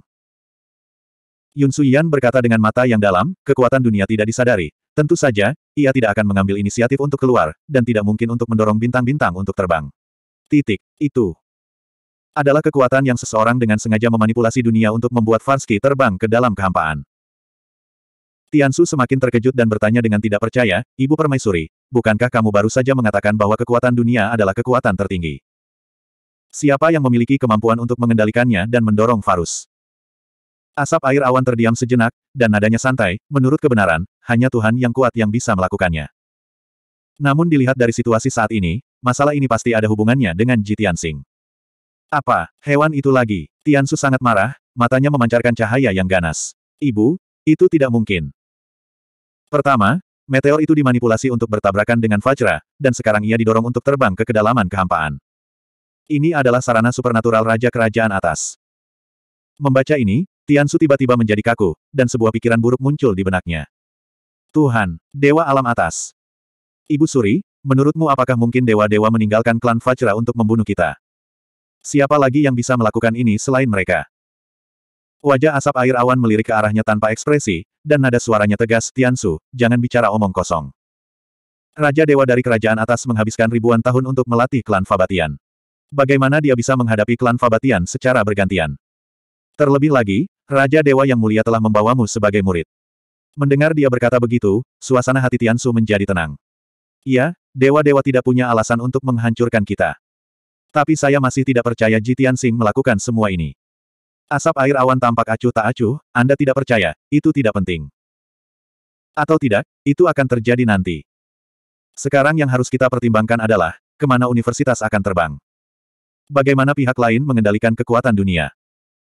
Yun Suyan berkata dengan mata yang dalam, kekuatan dunia tidak disadari. Tentu saja, ia tidak akan mengambil inisiatif untuk keluar, dan tidak mungkin untuk mendorong bintang-bintang untuk terbang. Titik. Itu adalah kekuatan yang seseorang dengan sengaja memanipulasi dunia untuk membuat Varsky terbang ke dalam kehampaan. Tiansu semakin terkejut dan bertanya dengan tidak percaya, Ibu Permaisuri, bukankah kamu baru saja mengatakan bahwa kekuatan dunia adalah kekuatan tertinggi? Siapa yang memiliki kemampuan untuk mengendalikannya dan mendorong Farus? Asap air awan terdiam sejenak, dan nadanya santai, menurut kebenaran, hanya Tuhan yang kuat yang bisa melakukannya. Namun dilihat dari situasi saat ini, masalah ini pasti ada hubungannya dengan Jitian Sing. Apa, hewan itu lagi? Tiansu sangat marah, matanya memancarkan cahaya yang ganas. Ibu, itu tidak mungkin. Pertama, meteor itu dimanipulasi untuk bertabrakan dengan Fajra, dan sekarang ia didorong untuk terbang ke kedalaman kehampaan. Ini adalah sarana supernatural Raja Kerajaan Atas. Membaca ini, Tiansu tiba-tiba menjadi kaku, dan sebuah pikiran buruk muncul di benaknya. Tuhan, Dewa Alam Atas. Ibu Suri, menurutmu apakah mungkin dewa-dewa meninggalkan klan Fajra untuk membunuh kita? Siapa lagi yang bisa melakukan ini selain mereka? Wajah asap air awan melirik ke arahnya tanpa ekspresi, dan nada suaranya tegas, Tiansu, jangan bicara omong kosong. Raja Dewa dari Kerajaan Atas menghabiskan ribuan tahun untuk melatih klan Fabatian. Bagaimana dia bisa menghadapi klan Fabatian secara bergantian? Terlebih lagi, Raja Dewa yang mulia telah membawamu sebagai murid. Mendengar dia berkata begitu, suasana hati Tiansu menjadi tenang. Iya, Dewa-dewa tidak punya alasan untuk menghancurkan kita. Tapi saya masih tidak percaya Jitian Sing melakukan semua ini. Asap air awan tampak acuh tak acuh, Anda tidak percaya, itu tidak penting. Atau tidak, itu akan terjadi nanti. Sekarang yang harus kita pertimbangkan adalah, kemana universitas akan terbang. Bagaimana pihak lain mengendalikan kekuatan dunia.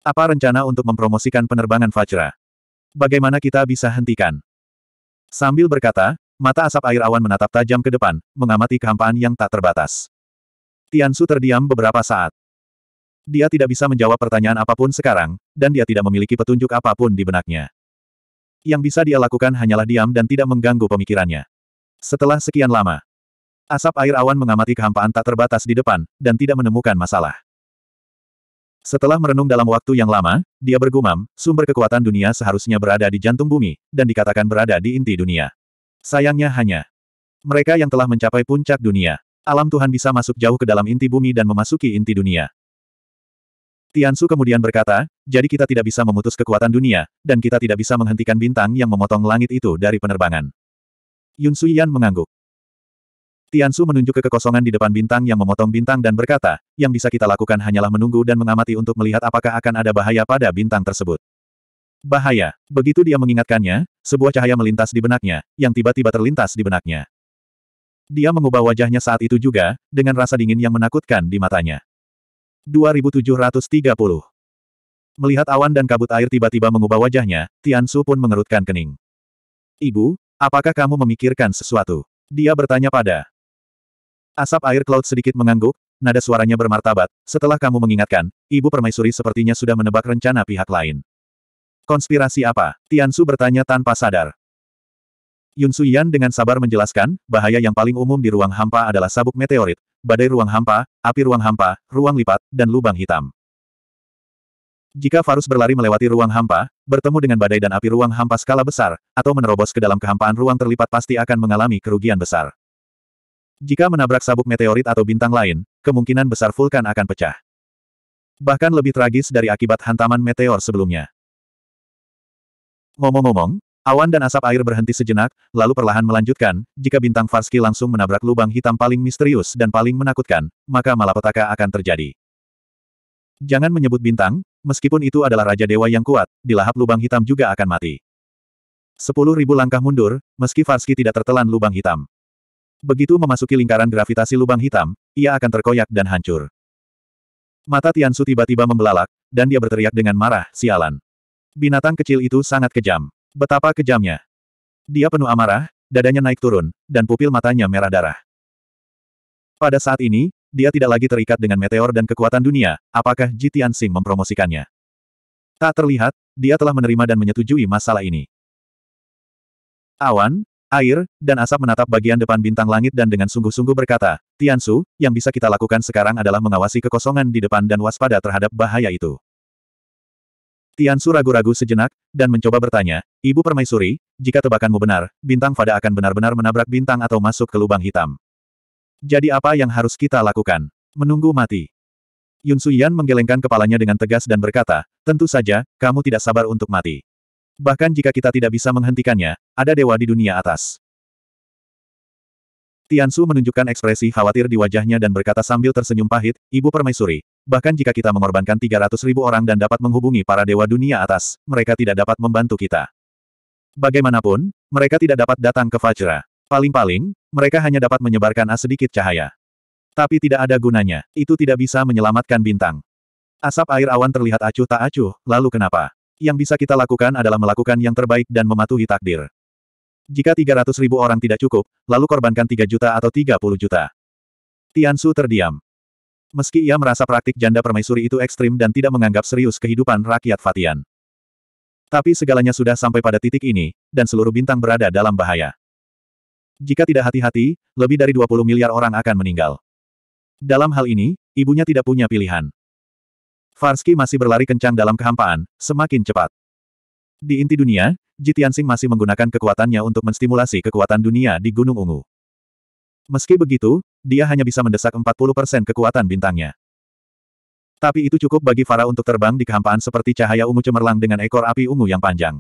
Apa rencana untuk mempromosikan penerbangan Fajra? Bagaimana kita bisa hentikan? Sambil berkata, mata asap air awan menatap tajam ke depan, mengamati kehampaan yang tak terbatas. Tiansu terdiam beberapa saat. Dia tidak bisa menjawab pertanyaan apapun sekarang, dan dia tidak memiliki petunjuk apapun di benaknya. Yang bisa dia lakukan hanyalah diam dan tidak mengganggu pemikirannya. Setelah sekian lama, asap air awan mengamati kehampaan tak terbatas di depan, dan tidak menemukan masalah. Setelah merenung dalam waktu yang lama, dia bergumam, sumber kekuatan dunia seharusnya berada di jantung bumi, dan dikatakan berada di inti dunia. Sayangnya hanya mereka yang telah mencapai puncak dunia. Alam Tuhan bisa masuk jauh ke dalam inti bumi dan memasuki inti dunia. Tiansu kemudian berkata, jadi kita tidak bisa memutus kekuatan dunia, dan kita tidak bisa menghentikan bintang yang memotong langit itu dari penerbangan. Yun Suiyan mengangguk. Tiansu menunjuk ke kekosongan di depan bintang yang memotong bintang dan berkata, yang bisa kita lakukan hanyalah menunggu dan mengamati untuk melihat apakah akan ada bahaya pada bintang tersebut. Bahaya. Begitu dia mengingatkannya, sebuah cahaya melintas di benaknya, yang tiba-tiba terlintas di benaknya. Dia mengubah wajahnya saat itu juga, dengan rasa dingin yang menakutkan di matanya. 2730 Melihat awan dan kabut air tiba-tiba mengubah wajahnya, Tiansu pun mengerutkan kening. Ibu, apakah kamu memikirkan sesuatu? Dia bertanya pada. Asap air cloud sedikit mengangguk, nada suaranya bermartabat. Setelah kamu mengingatkan, Ibu Permaisuri sepertinya sudah menebak rencana pihak lain. Konspirasi apa? Tiansu bertanya tanpa sadar. Yun Suyan dengan sabar menjelaskan, bahaya yang paling umum di ruang hampa adalah sabuk meteorit, badai ruang hampa, api ruang hampa, ruang lipat, dan lubang hitam. Jika Farus berlari melewati ruang hampa, bertemu dengan badai dan api ruang hampa skala besar, atau menerobos ke dalam kehampaan ruang terlipat pasti akan mengalami kerugian besar. Jika menabrak sabuk meteorit atau bintang lain, kemungkinan besar vulkan akan pecah. Bahkan lebih tragis dari akibat hantaman meteor sebelumnya. Ngomong-ngomong, Awan dan asap air berhenti sejenak, lalu perlahan melanjutkan, jika bintang Farski langsung menabrak lubang hitam paling misterius dan paling menakutkan, maka malapetaka akan terjadi. Jangan menyebut bintang, meskipun itu adalah Raja Dewa yang kuat, di lahap lubang hitam juga akan mati. Sepuluh ribu langkah mundur, meski Farski tidak tertelan lubang hitam. Begitu memasuki lingkaran gravitasi lubang hitam, ia akan terkoyak dan hancur. Mata Tiansu tiba-tiba membelalak, dan dia berteriak dengan marah, sialan. Binatang kecil itu sangat kejam. Betapa kejamnya. Dia penuh amarah, dadanya naik turun, dan pupil matanya merah darah. Pada saat ini, dia tidak lagi terikat dengan meteor dan kekuatan dunia, apakah Jitian Sing mempromosikannya. Tak terlihat, dia telah menerima dan menyetujui masalah ini. Awan, air, dan asap menatap bagian depan bintang langit dan dengan sungguh-sungguh berkata, Tian Su, yang bisa kita lakukan sekarang adalah mengawasi kekosongan di depan dan waspada terhadap bahaya itu. Tiansu ragu-ragu sejenak, dan mencoba bertanya, Ibu Permaisuri, jika tebakanmu benar, bintang fada akan benar-benar menabrak bintang atau masuk ke lubang hitam. Jadi apa yang harus kita lakukan? Menunggu mati. Yun Suyan menggelengkan kepalanya dengan tegas dan berkata, tentu saja, kamu tidak sabar untuk mati. Bahkan jika kita tidak bisa menghentikannya, ada dewa di dunia atas. Tiansu menunjukkan ekspresi khawatir di wajahnya dan berkata sambil tersenyum pahit, Ibu Permaisuri, Bahkan jika kita mengorbankan 300 ribu orang dan dapat menghubungi para dewa dunia atas, mereka tidak dapat membantu kita. Bagaimanapun, mereka tidak dapat datang ke Fajra. Paling-paling, mereka hanya dapat menyebarkan sedikit cahaya. Tapi tidak ada gunanya, itu tidak bisa menyelamatkan bintang. Asap air awan terlihat acuh tak acuh, lalu kenapa? Yang bisa kita lakukan adalah melakukan yang terbaik dan mematuhi takdir. Jika 300 ribu orang tidak cukup, lalu korbankan 3 juta atau 30 juta. Tian Su terdiam. Meski ia merasa praktik janda permaisuri itu ekstrim dan tidak menganggap serius kehidupan rakyat Fatian. Tapi segalanya sudah sampai pada titik ini, dan seluruh bintang berada dalam bahaya. Jika tidak hati-hati, lebih dari 20 miliar orang akan meninggal. Dalam hal ini, ibunya tidak punya pilihan. Farsky masih berlari kencang dalam kehampaan, semakin cepat. Di inti dunia, Jitiansing masih menggunakan kekuatannya untuk menstimulasi kekuatan dunia di Gunung Ungu. Meski begitu, dia hanya bisa mendesak 40% kekuatan bintangnya. Tapi itu cukup bagi Farah untuk terbang di kehampaan seperti cahaya ungu cemerlang dengan ekor api ungu yang panjang.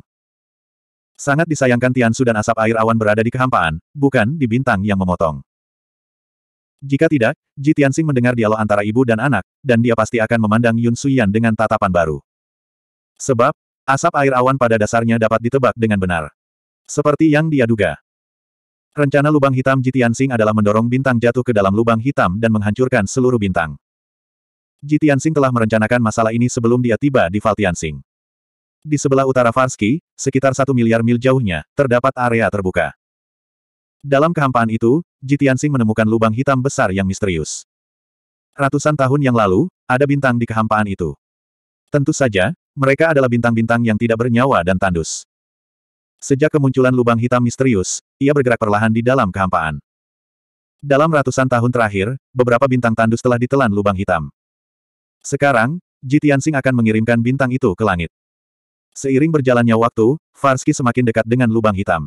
Sangat disayangkan Tiansu dan asap air awan berada di kehampaan, bukan di bintang yang memotong. Jika tidak, Ji Tianxing mendengar dialog antara ibu dan anak, dan dia pasti akan memandang Yun Suyan dengan tatapan baru. Sebab, asap air awan pada dasarnya dapat ditebak dengan benar. Seperti yang dia duga. Rencana lubang hitam Jitiansing adalah mendorong bintang jatuh ke dalam lubang hitam dan menghancurkan seluruh bintang. Jitiansing telah merencanakan masalah ini sebelum dia tiba di Valtiansing. Di sebelah utara Varsky, sekitar satu miliar mil jauhnya, terdapat area terbuka. Dalam kehampaan itu, Jitiansing menemukan lubang hitam besar yang misterius. Ratusan tahun yang lalu, ada bintang di kehampaan itu. Tentu saja, mereka adalah bintang-bintang yang tidak bernyawa dan tandus. Sejak kemunculan lubang hitam misterius, ia bergerak perlahan di dalam kehampaan. Dalam ratusan tahun terakhir, beberapa bintang tandus telah ditelan lubang hitam. Sekarang, Ji akan mengirimkan bintang itu ke langit. Seiring berjalannya waktu, Farski semakin dekat dengan lubang hitam.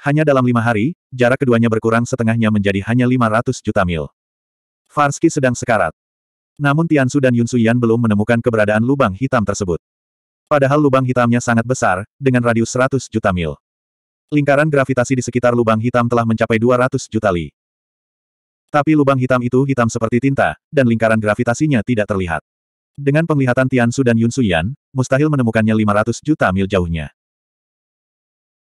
Hanya dalam lima hari, jarak keduanya berkurang setengahnya menjadi hanya 500 juta mil. Farski sedang sekarat. Namun Tiansu dan Yunsu Yan belum menemukan keberadaan lubang hitam tersebut. Padahal lubang hitamnya sangat besar, dengan radius 100 juta mil. Lingkaran gravitasi di sekitar lubang hitam telah mencapai 200 juta li. Tapi lubang hitam itu hitam seperti tinta, dan lingkaran gravitasinya tidak terlihat. Dengan penglihatan Tian Su dan Yun Suyan, mustahil menemukannya 500 juta mil jauhnya.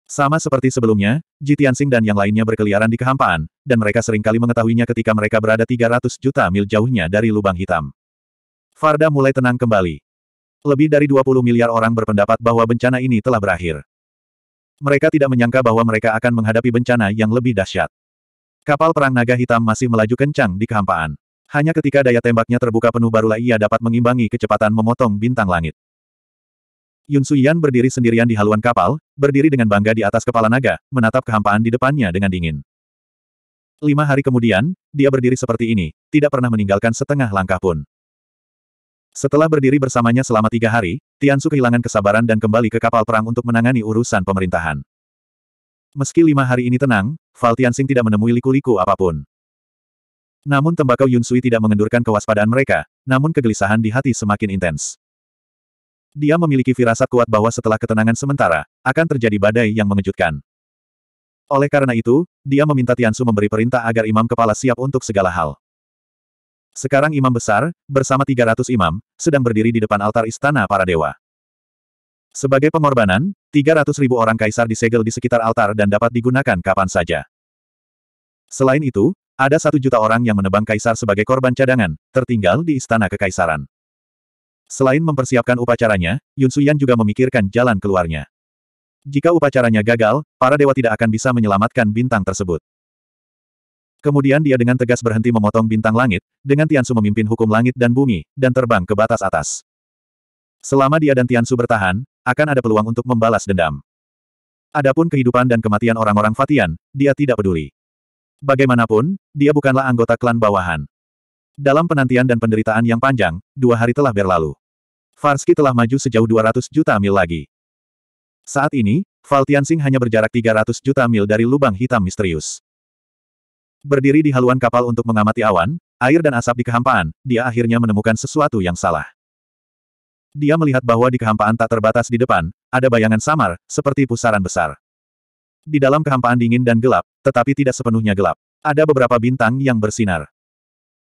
Sama seperti sebelumnya, Ji Tianxing dan yang lainnya berkeliaran di kehampaan, dan mereka seringkali mengetahuinya ketika mereka berada 300 juta mil jauhnya dari lubang hitam. Farda mulai tenang kembali. Lebih dari 20 miliar orang berpendapat bahwa bencana ini telah berakhir. Mereka tidak menyangka bahwa mereka akan menghadapi bencana yang lebih dahsyat. Kapal perang naga hitam masih melaju kencang di kehampaan. Hanya ketika daya tembaknya terbuka penuh barulah ia dapat mengimbangi kecepatan memotong bintang langit. Yun Suyan berdiri sendirian di haluan kapal, berdiri dengan bangga di atas kepala naga, menatap kehampaan di depannya dengan dingin. Lima hari kemudian, dia berdiri seperti ini, tidak pernah meninggalkan setengah langkah pun. Setelah berdiri bersamanya selama tiga hari, Tiansu kehilangan kesabaran dan kembali ke kapal perang untuk menangani urusan pemerintahan. Meski lima hari ini tenang, Val Tianxing tidak menemui liku-liku apapun. Namun tembakau Yun Sui tidak mengendurkan kewaspadaan mereka, namun kegelisahan di hati semakin intens. Dia memiliki firasat kuat bahwa setelah ketenangan sementara, akan terjadi badai yang mengejutkan. Oleh karena itu, dia meminta Tiansu memberi perintah agar imam kepala siap untuk segala hal. Sekarang imam besar, bersama 300 imam, sedang berdiri di depan altar istana para dewa. Sebagai pengorbanan, 300 ribu orang kaisar disegel di sekitar altar dan dapat digunakan kapan saja. Selain itu, ada satu juta orang yang menebang kaisar sebagai korban cadangan, tertinggal di istana kekaisaran. Selain mempersiapkan upacaranya, Yun Suyan juga memikirkan jalan keluarnya. Jika upacaranya gagal, para dewa tidak akan bisa menyelamatkan bintang tersebut. Kemudian dia dengan tegas berhenti memotong bintang langit, dengan Tiansu memimpin hukum langit dan bumi, dan terbang ke batas atas. Selama dia dan Tiansu bertahan, akan ada peluang untuk membalas dendam. Adapun kehidupan dan kematian orang-orang Fatian, dia tidak peduli. Bagaimanapun, dia bukanlah anggota klan bawahan. Dalam penantian dan penderitaan yang panjang, dua hari telah berlalu. Farski telah maju sejauh 200 juta mil lagi. Saat ini, Valtiansing hanya berjarak 300 juta mil dari lubang hitam misterius. Berdiri di haluan kapal untuk mengamati awan, air dan asap di kehampaan, dia akhirnya menemukan sesuatu yang salah. Dia melihat bahwa di kehampaan tak terbatas di depan, ada bayangan samar, seperti pusaran besar. Di dalam kehampaan dingin dan gelap, tetapi tidak sepenuhnya gelap. Ada beberapa bintang yang bersinar.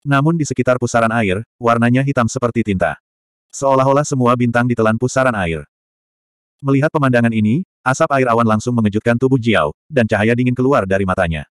Namun di sekitar pusaran air, warnanya hitam seperti tinta. Seolah-olah semua bintang ditelan pusaran air. Melihat pemandangan ini, asap air awan langsung mengejutkan tubuh Jiao, dan cahaya dingin keluar dari matanya.